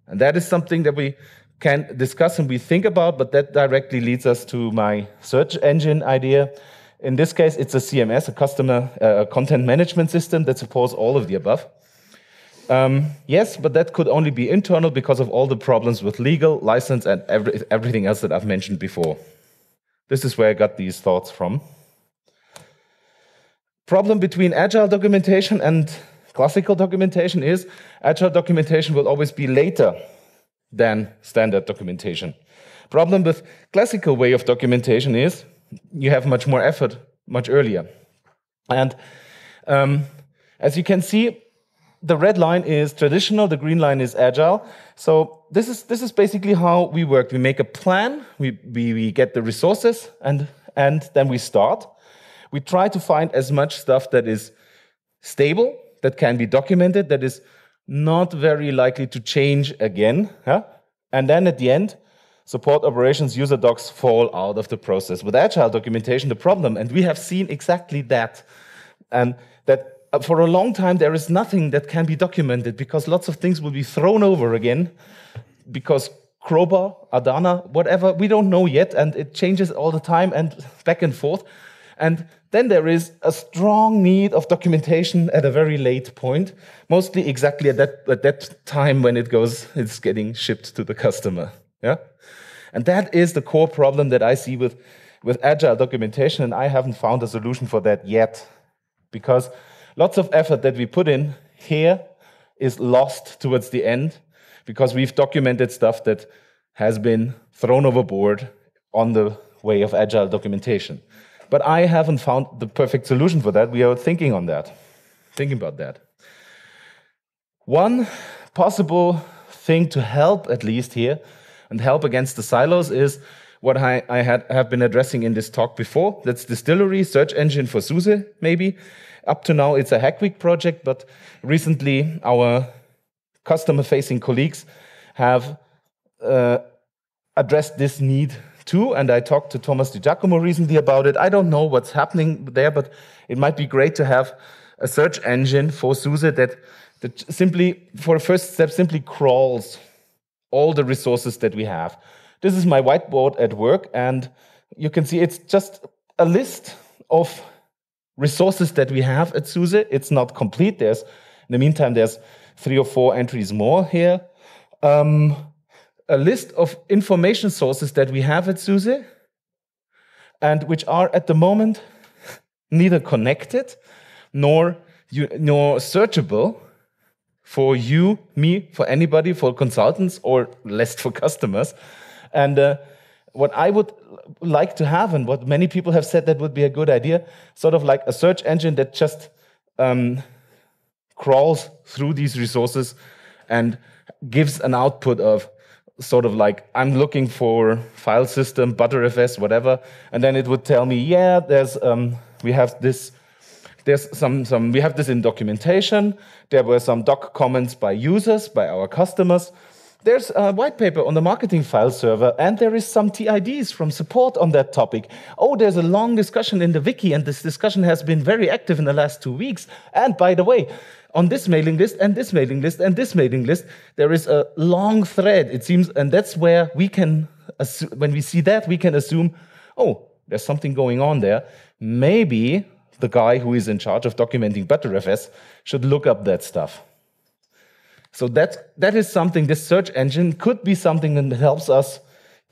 And that is something that we can discuss and we think about, but that directly leads us to my search engine idea. In this case, it's a CMS, a customer uh, content management system that supports all of the above. Um, yes, but that could only be internal because of all the problems with legal, license, and every, everything else that I've mentioned before. This is where I got these thoughts from. Problem between agile documentation and classical documentation is agile documentation will always be later than standard documentation. Problem with classical way of documentation is you have much more effort much earlier. And um, as you can see, the red line is traditional, the green line is agile. So this is this is basically how we work. We make a plan, we, we, we get the resources, and and then we start. We try to find as much stuff that is stable, that can be documented, that is not very likely to change again. And then at the end, support operations user docs fall out of the process. With agile documentation, the problem, and we have seen exactly that, and that uh, for a long time there is nothing that can be documented because lots of things will be thrown over again because Kroba, Adana, whatever, we don't know yet, and it changes all the time and back and forth. And then there is a strong need of documentation at a very late point, mostly exactly at that, at that time when it goes, it's getting shipped to the customer. Yeah? And that is the core problem that I see with, with agile documentation, and I haven't found a solution for that yet. Because lots of effort that we put in here is lost towards the end because we've documented stuff that has been thrown overboard on the way of agile documentation. But I haven't found the perfect solution for that. We are thinking on that, thinking about that. One possible thing to help, at least here, and help against the silos is what I, I had, have been addressing in this talk before. That's distillery, search engine for SUSE, maybe. Up to now, it's a Hackweek project, but recently our customer facing colleagues have uh, addressed this need too. And I talked to Thomas Di Giacomo recently about it. I don't know what's happening there, but it might be great to have a search engine for SUSE that, that simply, for a first step, simply crawls all the resources that we have. This is my whiteboard at work, and you can see it's just a list of resources that we have at SUSE. It's not complete. There's, in the meantime, there's three or four entries more here. Um, a list of information sources that we have at SUSE and which are at the moment [LAUGHS] neither connected nor, you, nor searchable for you, me, for anybody, for consultants, or less for customers. And uh, what I would like to have, and what many people have said that would be a good idea, sort of like a search engine that just um, crawls through these resources and gives an output of sort of like I'm looking for file system, ButterFS, whatever, and then it would tell me, yeah, there's um, we have this, there's some some we have this in documentation. There were some doc comments by users, by our customers, there's a white paper on the marketing file server, and there is some TIDs from support on that topic. Oh, there's a long discussion in the wiki, and this discussion has been very active in the last two weeks. And by the way, on this mailing list and this mailing list and this mailing list, there is a long thread, it seems, and that's where we can, when we see that, we can assume, oh, there's something going on there. Maybe the guy who is in charge of documenting ButterFS should look up that stuff. So that that is something. This search engine could be something that helps us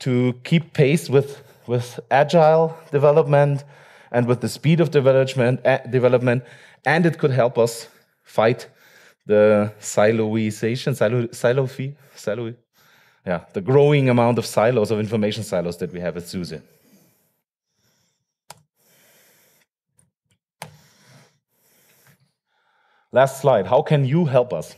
to keep pace with with agile development and with the speed of development. Uh, development, and it could help us fight the siloization, silo, silo fee, silo, yeah, the growing amount of silos of information silos that we have at SUSE. Last slide. How can you help us?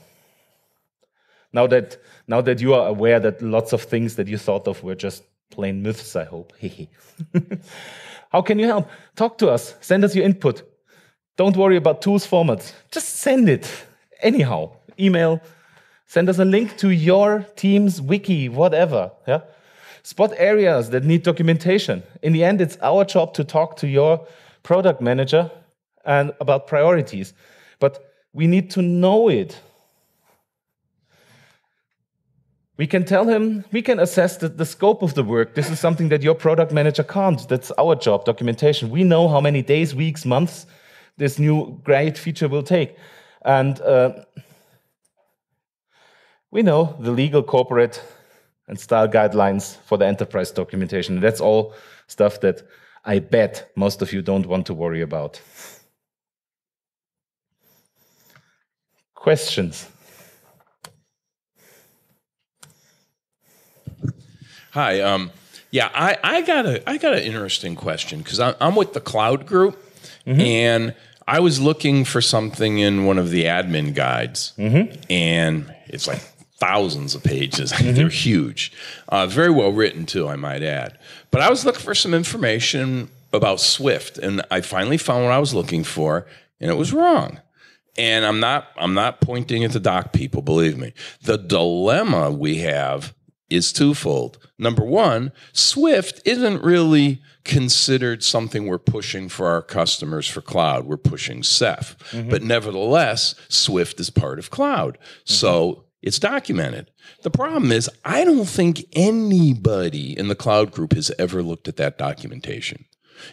now that now that you are aware that lots of things that you thought of were just plain myths, I hope. [LAUGHS] How can you help? Talk to us. Send us your input. Don't worry about tools formats. Just send it. Anyhow, email. Send us a link to your team's wiki, whatever. Yeah. Spot areas that need documentation. In the end, it's our job to talk to your product manager and about priorities. But we need to know it. We can tell him, we can assess the, the scope of the work. This is something that your product manager can't. That's our job, documentation. We know how many days, weeks, months this new great feature will take. And uh, we know the legal, corporate, and style guidelines for the enterprise documentation. That's all stuff that I bet most of you don't want to worry about.
Questions? Hi. Um, yeah, I, I got a I got an interesting question because I'm with the cloud group, mm-hmm. and I was looking for something in one of the admin guides, mm-hmm. and it's like thousands of pages. [LAUGHS] Mm-hmm. They're huge, uh, very well written too, I might add. But I was looking for some information about Swift, and I finally found what I was looking for, and it was wrong. And I'm not I'm not pointing at the doc people. Believe me, the dilemma we have is twofold. Number one, Swift isn't really considered something we're pushing for our customers for cloud. We're pushing Ceph. Mm-hmm. But nevertheless, Swift is part of cloud. Mm-hmm. So it's documented. The problem is, I don't think anybody in the cloud group has ever looked at that documentation.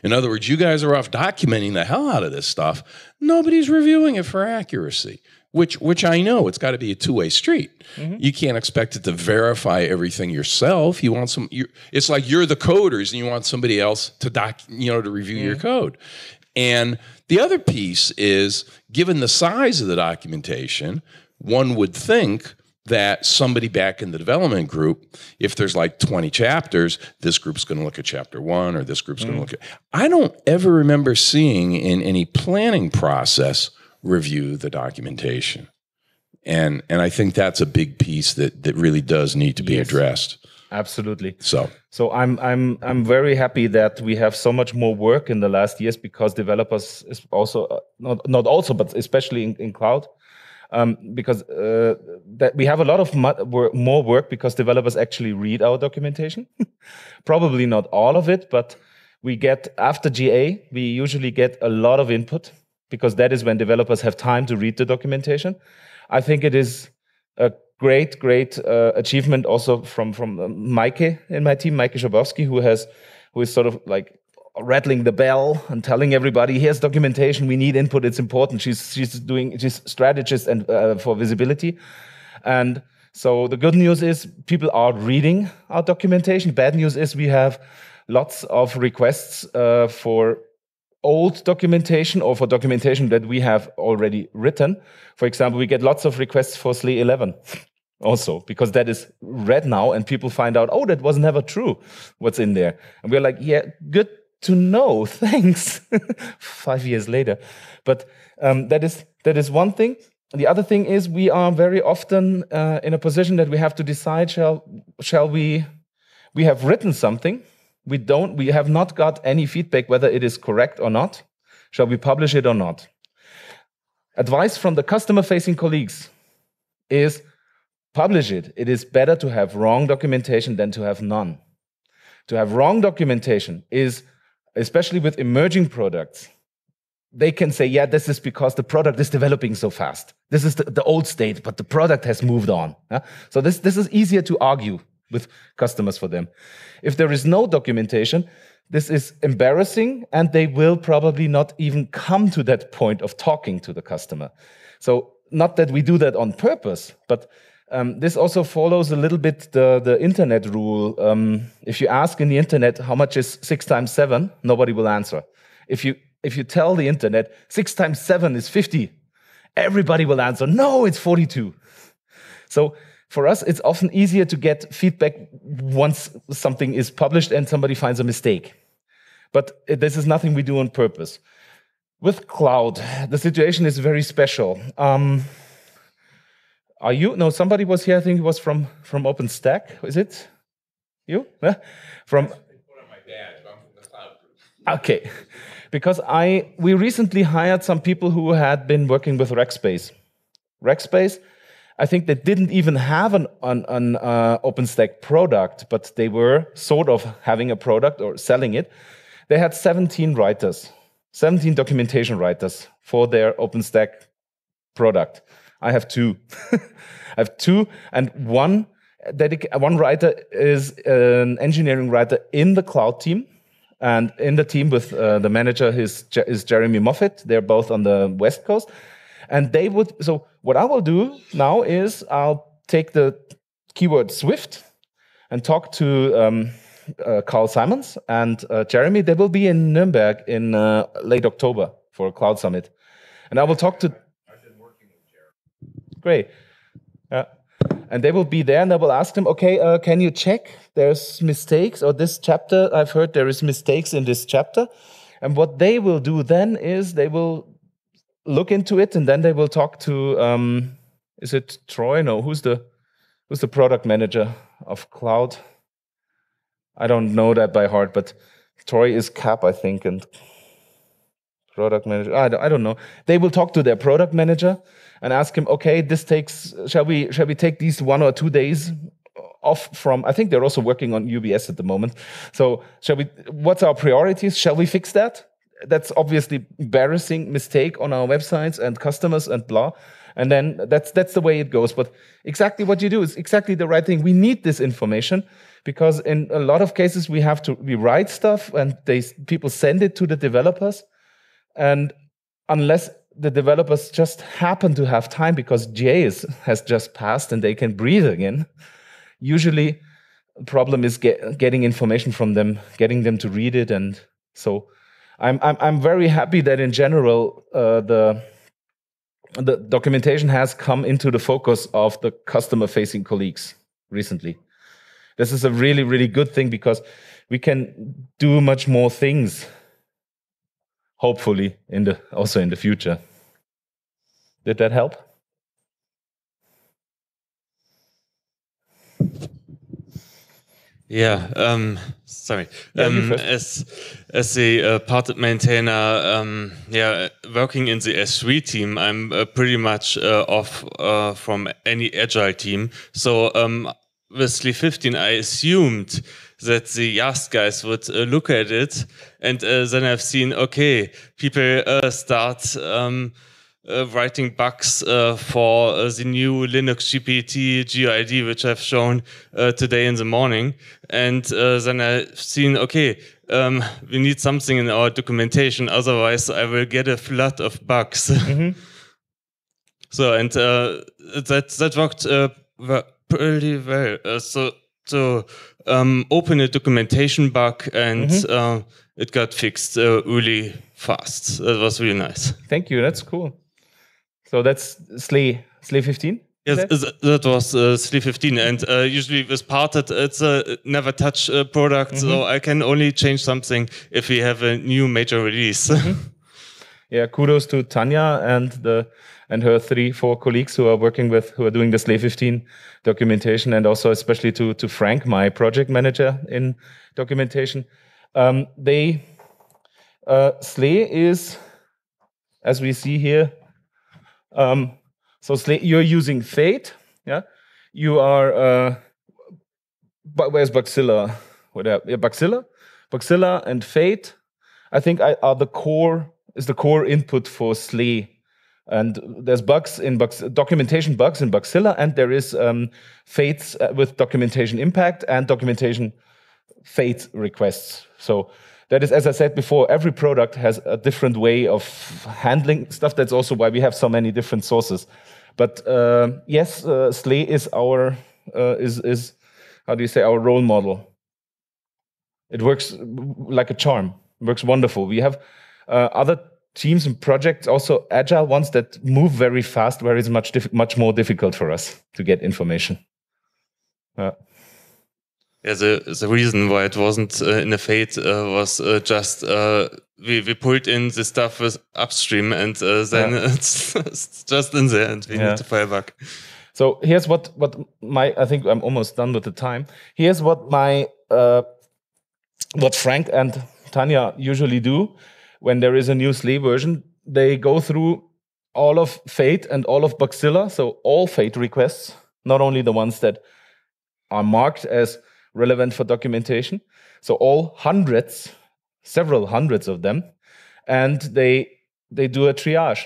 In other words, you guys are off documenting the hell out of this stuff. Nobody's reviewing it for accuracy which which I know it's got to be a two way street. Mm-hmm. You can't expect it to verify everything yourself. You want some. it's like you're the coders and you want somebody else to doc, you know, to review mm-hmm. your code. And the other piece is, given the size of the documentation, one would think that somebody back in the development group, if there's like 20 chapters, this group's going to look at chapter one or this group's mm-hmm. going to look at. I don't ever remember seeing in any planning process review the documentation. And and I think that's a big piece that that really does need to be yes. addressed.
Absolutely.
So so I'm I'm
I'm very happy that we have so much more work in the last years because developers is also uh, not not also but especially in, in cloud um, because uh, that we have a lot of more work because developers actually read our documentation. [LAUGHS] Probably not all of it, but we get after GA, we usually get a lot of input because that is when developers have time to read the documentation. I think it is a great, great uh, achievement also from from Mike um, in my team, Mike Shabowski, who has who is sort of like rattling the bell and telling everybody here's documentation we need input it's important she's she's doing she's strategist and uh, for visibility and so the good news is people are reading our documentation bad news is we have lots of requests uh, for old documentation or for documentation that we have already written. For example, we get lots of requests for SLE 11 also because that is read now and people find out, oh, that was never true, what's in there. And we're like, yeah, good to know, [LAUGHS] thanks. Five years later. But um, that is that is one thing. The other thing is we are very often uh, in a position that we have to decide shall shall we we have written something we don't we have not got any feedback whether it is correct or not shall we publish it or not advice from the customer facing colleagues is publish it it is better to have wrong documentation than to have none to have wrong documentation is especially with emerging products they can say yeah this is because the product is developing so fast this is the, the old state but the product has moved on so this, this is easier to argue with customers for them. If there is no documentation, this is embarrassing and they will probably not even come to that point of talking to the customer. So, not that we do that on purpose, but um, this also follows a little bit the, the internet rule. Um, if you ask in the internet how much is six times seven, nobody will answer. If you if you tell the internet six times seven is fifty, everybody will answer. No, it's forty-two. So for us, it's often easier to get feedback once something is published and somebody finds a mistake. But uh, this is nothing we do on purpose. With cloud, the situation is very special. Um, are you? No, somebody was here. I think it was from from OpenStack. Is it you? Yeah? From Okay, because I we recently hired some people who had been working with Rackspace. Rackspace I think they didn't even have an, an, an uh, OpenStack product, but they were sort of having a product or selling it. They had 17 writers, 17 documentation writers for their OpenStack product. I have two. [LAUGHS] I have two, and one dedic- one writer is an engineering writer in the cloud team, and in the team with uh, the manager is, is Jeremy Moffat. They're both on the West Coast, and they would, so what I will do now is I'll take the keyword Swift and talk to um, uh, Carl Simons and uh, Jeremy. They will be in Nuremberg in uh, late October for a cloud summit. And I will talk to. I've been working with Jeremy. Great. Yeah. And they will be there and I will ask them, okay, uh, can you check there's mistakes or this chapter? I've heard there is mistakes in this chapter. And what they will do then is they will look into it, and then they will talk to. Um, is it Troy? No, who's the who's the product manager of cloud? I don't know that by heart, but Troy is Cap, I think, and product manager. I don't, I don't know. They will talk to their product manager and ask him, okay, this takes. Shall we shall we take these one or two days off from? I think they're also working on UBS at the moment. So shall we? What's our priorities? Shall we fix that? that's obviously embarrassing mistake on our websites and customers and blah and then that's that's the way it goes but exactly what you do is exactly the right thing we need this information because in a lot of cases we have to we write stuff and they people send it to the developers and unless the developers just happen to have time because JS has just passed and they can breathe again usually problem is get, getting information from them getting them to read it and so I'm I'm, I'm very happy that in general uh, the the documentation has come into the focus of the customer facing colleagues recently. This is a really really good thing because we can do much more things hopefully in the also in the future. Did that help?
Yeah, um, sorry. Yeah, um, as as the uh, äh, part maintainer, um, ähm, yeah, working in the S3 team, I'm uh, pretty much uh, off uh, from any agile team. So um, with Sleep 15, I assumed that the Yast guys would uh, look at it, and uh, then I've seen okay, people uh, start. Um, uh, writing bugs uh, for uh, the new Linux GPT GID, which I've shown uh, today in the morning. And uh, then I've seen, okay, um, we need something in our documentation, otherwise, I will get a flood of bugs. [LAUGHS] Mm -hmm. so, and uh, that, that worked pretty well. so, so um, open a documentation bug and mm -hmm. it got fixed really fast. That was really nice.
Thank you. That's cool. So that's Slay Slay 15. Yes, that
was uh, 315, and uh, usually with parted, it's a never touch uh, product, mm -hmm. so mm-hmm. I can only change something if we have a new major release. Mm -hmm.
[LAUGHS] yeah, kudos to Tanya and the and her three four colleagues who are working with who are doing the Slay 15 documentation, and also especially to to Frank, my project manager in documentation. Um, they uh, Slay is, as we see here, um, so you're using Fate, yeah. You are uh, but where's Baxilla? Whatever, yeah, Baxilla, Baxilla and Fate. I think I, are the core is the core input for Slee. And there's bugs in bugs, documentation bugs in Baxilla, and there is um, fates uh, with documentation impact and documentation fate requests. So that is, as I said before, every product has a different way of handling stuff. That's also why we have so many different sources. But uh, yes, uh, Slay is our uh, is is how do you say our role model. It works like a charm. It works wonderful. We have uh, other teams and projects, also agile ones that move very fast, where it's much much more difficult for us to get information. Uh,
yeah, the, the reason why it wasn't uh, in the fate uh, was uh, just uh, we, we pulled in the stuff with upstream and uh, then yeah. [LAUGHS] it's, it's, just in there and we yeah. need to fire back.
So here's what, what my, I think I'm almost done with the time. Here's what my, uh, what Frank and Tanya usually do when there is a new Slee version. They go through all of Fate and all of Boxilla. so all Fate requests, not only the ones that are marked as relevant for documentation. So all hundreds, several hundreds of them, and they they do a triage.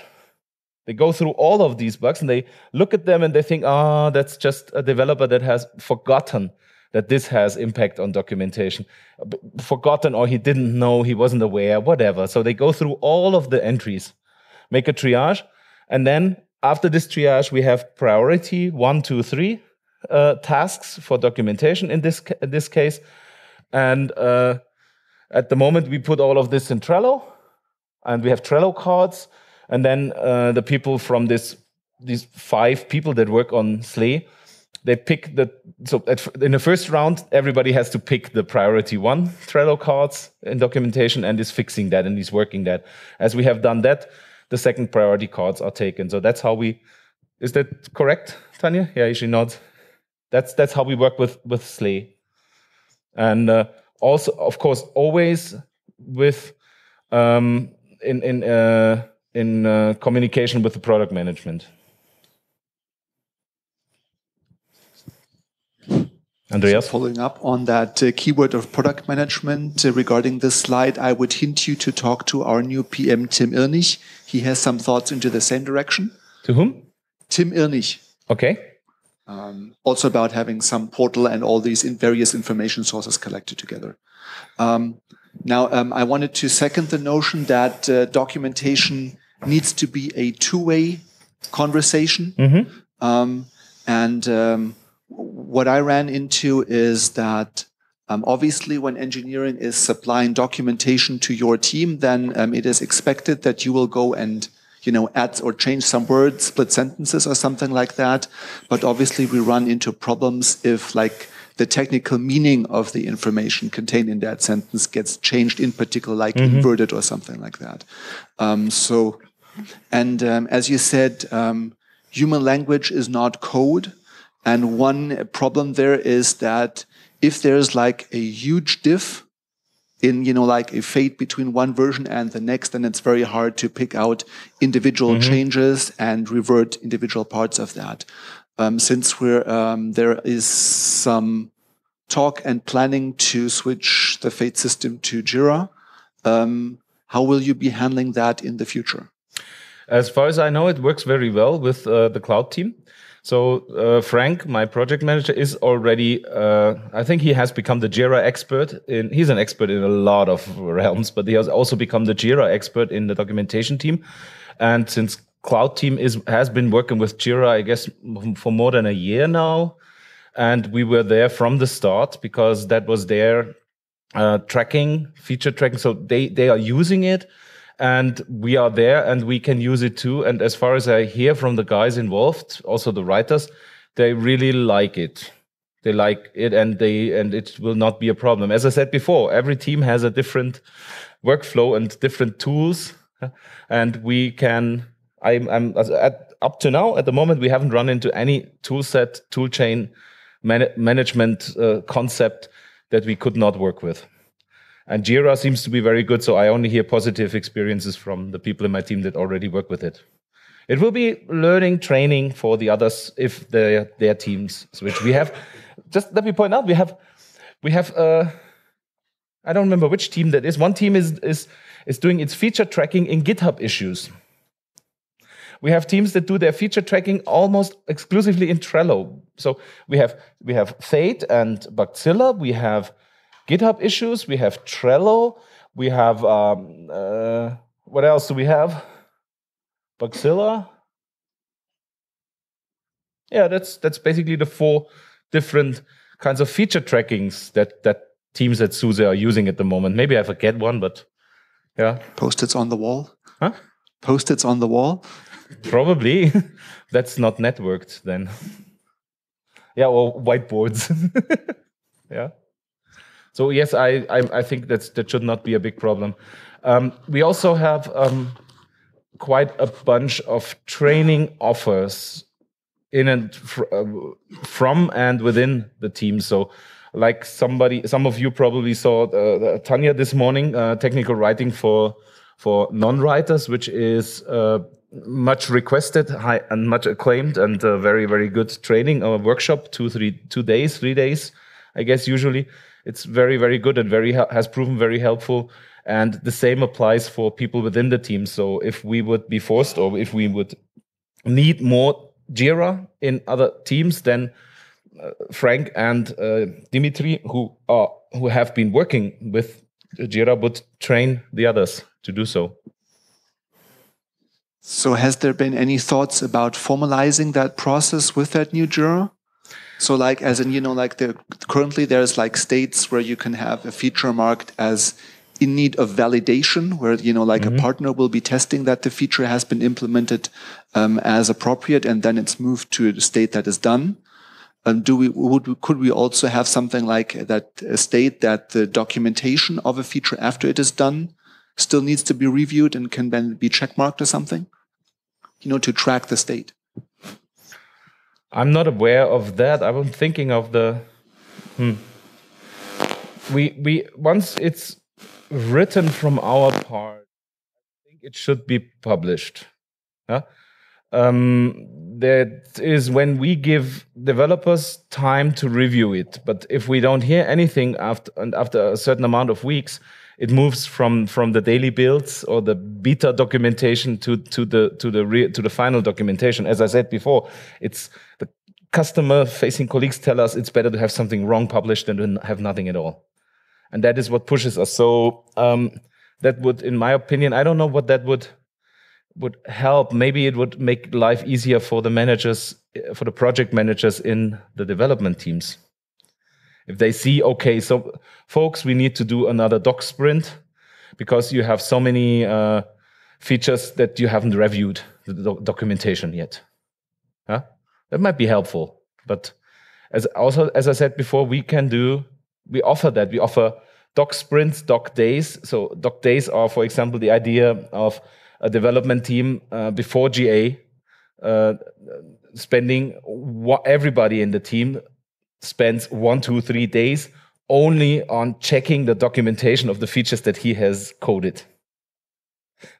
They go through all of these bugs and they look at them and they think, ah, oh, that's just a developer that has forgotten that this has impact on documentation forgotten or he didn't know he wasn't aware whatever so they go through all of the entries make a triage and then after this triage we have priority one two three uh, tasks for documentation in this in this case. And uh, at the moment, we put all of this in Trello, and we have Trello cards. And then uh, the people from this these five people that work on Slay, they pick the so at, in the first round everybody has to pick the priority one Trello cards in documentation and is fixing that and is working that. As we have done that, the second priority cards are taken. So that's how we. Is that correct, Tanya? Yeah, she nods. That's that's how we work with with Slay, and uh, also of course always with um, in in uh, in uh, communication with the product management.
Andreas? So following up on that uh, keyword of product management uh, regarding this slide, I would hint you to talk to our new PM, Tim Irnich. He has some thoughts into the same direction. To whom? Tim Irnich. Okay. Um, also about having some portal and all these in various information sources collected together. Um, now, um, I wanted to second the notion that uh, documentation needs to be a two-way conversation. Mm -hmm. and um, what I ran into is that um, obviously, when engineering is supplying documentation to your team, then it is expected that you will go and you know, add or change some words, split sentences or something like that. But obviously we run into problems if like the technical meaning of the information contained in that sentence gets changed in particular, like mm -hmm. inverted or something like that. Um, so, and um, as you said, um, human language is not code. And one problem there is that if there's like a huge diff in you know like a fade between one version and the next and it's very hard to pick out individual mm -hmm. changes and revert individual parts of that um, since we're um, there is some talk and planning to switch the fade system to jira um, how will you be handling that in the future
as far as i know it works very well with uh, the cloud team so uh, Frank, my project manager, is already. Uh, I think he has become the Jira expert. In, he's an expert in a lot of realms, but he has also become the Jira expert in the documentation team. And since Cloud team is has been working with Jira, I guess, for more than a year now, and we were there from the start because that was their uh, tracking feature tracking. So they they are using it and we are there and we can use it too and as far as i hear from the guys involved also the writers they really like it they like it and they and it will not be a problem as i said before every team has a different workflow and different tools [LAUGHS] and we can i'm, I'm at, up to now at the moment we haven't run into any tool set tool chain man management uh, concept that we could not work with and Jira seems to be very good. So I only hear positive experiences from the people in my team that already work with it. It will be learning training for the others if their their teams switch. We have just let me point out we have we have uh, I don't remember which team that is. One team is is is doing its feature tracking in GitHub issues. We have teams that do their feature tracking almost exclusively in Trello. So we have we have Fate and Bugzilla. We have GitHub issues, we have Trello, we have um, uh, what else do we have? Boxilla. Yeah, that's that's basically the four different kinds of feature trackings that that teams at SUSE are using at the moment. Maybe I forget one, but yeah.
Post-its on the wall? Huh? Post-its on the
wall? Probably. [LAUGHS] That's not networked then. [LAUGHS] Yeah, or whiteboards. [LAUGHS] yeah. So yes, I, I, I think that that should not be a big problem. Um, we also have um, quite a bunch of training offers in and fr uh, from and within the team. So like somebody, some of you probably saw uh, Tanya this morning, uh, technical writing for for non-writers, which is uh, much requested high, and much acclaimed and uh, very very good training or uh, workshop two three two days three days, I guess usually it's very very good and very has proven very helpful and the same applies for people within the team so if we would be forced or if we would need more jira in other teams then uh, frank and uh, dimitri who are who have been working with
jira would train the others to do so so has there been any thoughts about formalizing that process with that new jira so like as in you know like the currently there's like states where you can have a feature marked as in need of validation where you know like mm -hmm. a mm-hmm. partner will be testing that the feature has been implemented um, as appropriate and then it's moved to a state that is done and do we would we, could we also have something like that a uh, state that the documentation of a feature after it is done still needs to be reviewed and can then be checkmarked or something you know to track the state
I'm not aware of that. I was thinking of the. Hmm. We we once it's written from our part, I think it should be published. Yeah, Um, that is when we give developers time to review it. But if we don't hear anything after and after a certain amount of weeks, it moves from from the daily builds or the beta documentation to to the to the re, to the final documentation. As I said before, it's the customer facing colleagues tell us it's better to have something wrong published than to have nothing at all, and that is what pushes us. So um, that would, in my opinion, I don't know what that would would help. Maybe it would make life easier for the managers, for the project managers in the development teams. If they see, okay, so folks, we need to do another doc sprint because you have so many uh, features that you haven't reviewed the documentation yet. Huh? That might be helpful. But as also as I said before, we can do we offer that. We offer doc sprints, doc days. So doc days are, for example, the idea of a development team uh, before GA uh, spending everybody in the team spends one, two, three days only on checking the documentation of the features that he has coded.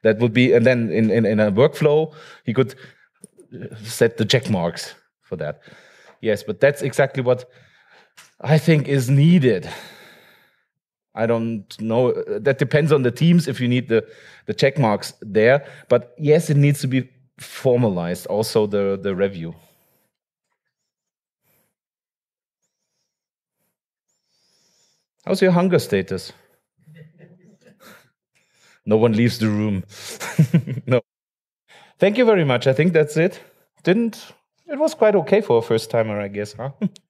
That would be, and then in, in, in a workflow, he could uh, set the check marks for that. Yes, but that's exactly what I think is needed. I don't know. Uh, that depends on the teams if you need the, the check marks there. But yes, it needs to be formalized, also the, the review. How's your hunger status? no one leaves the room. [LAUGHS] no. Thank you very much. I think that's it. Didn't it was quite okay for a first timer, I guess, huh? [LAUGHS]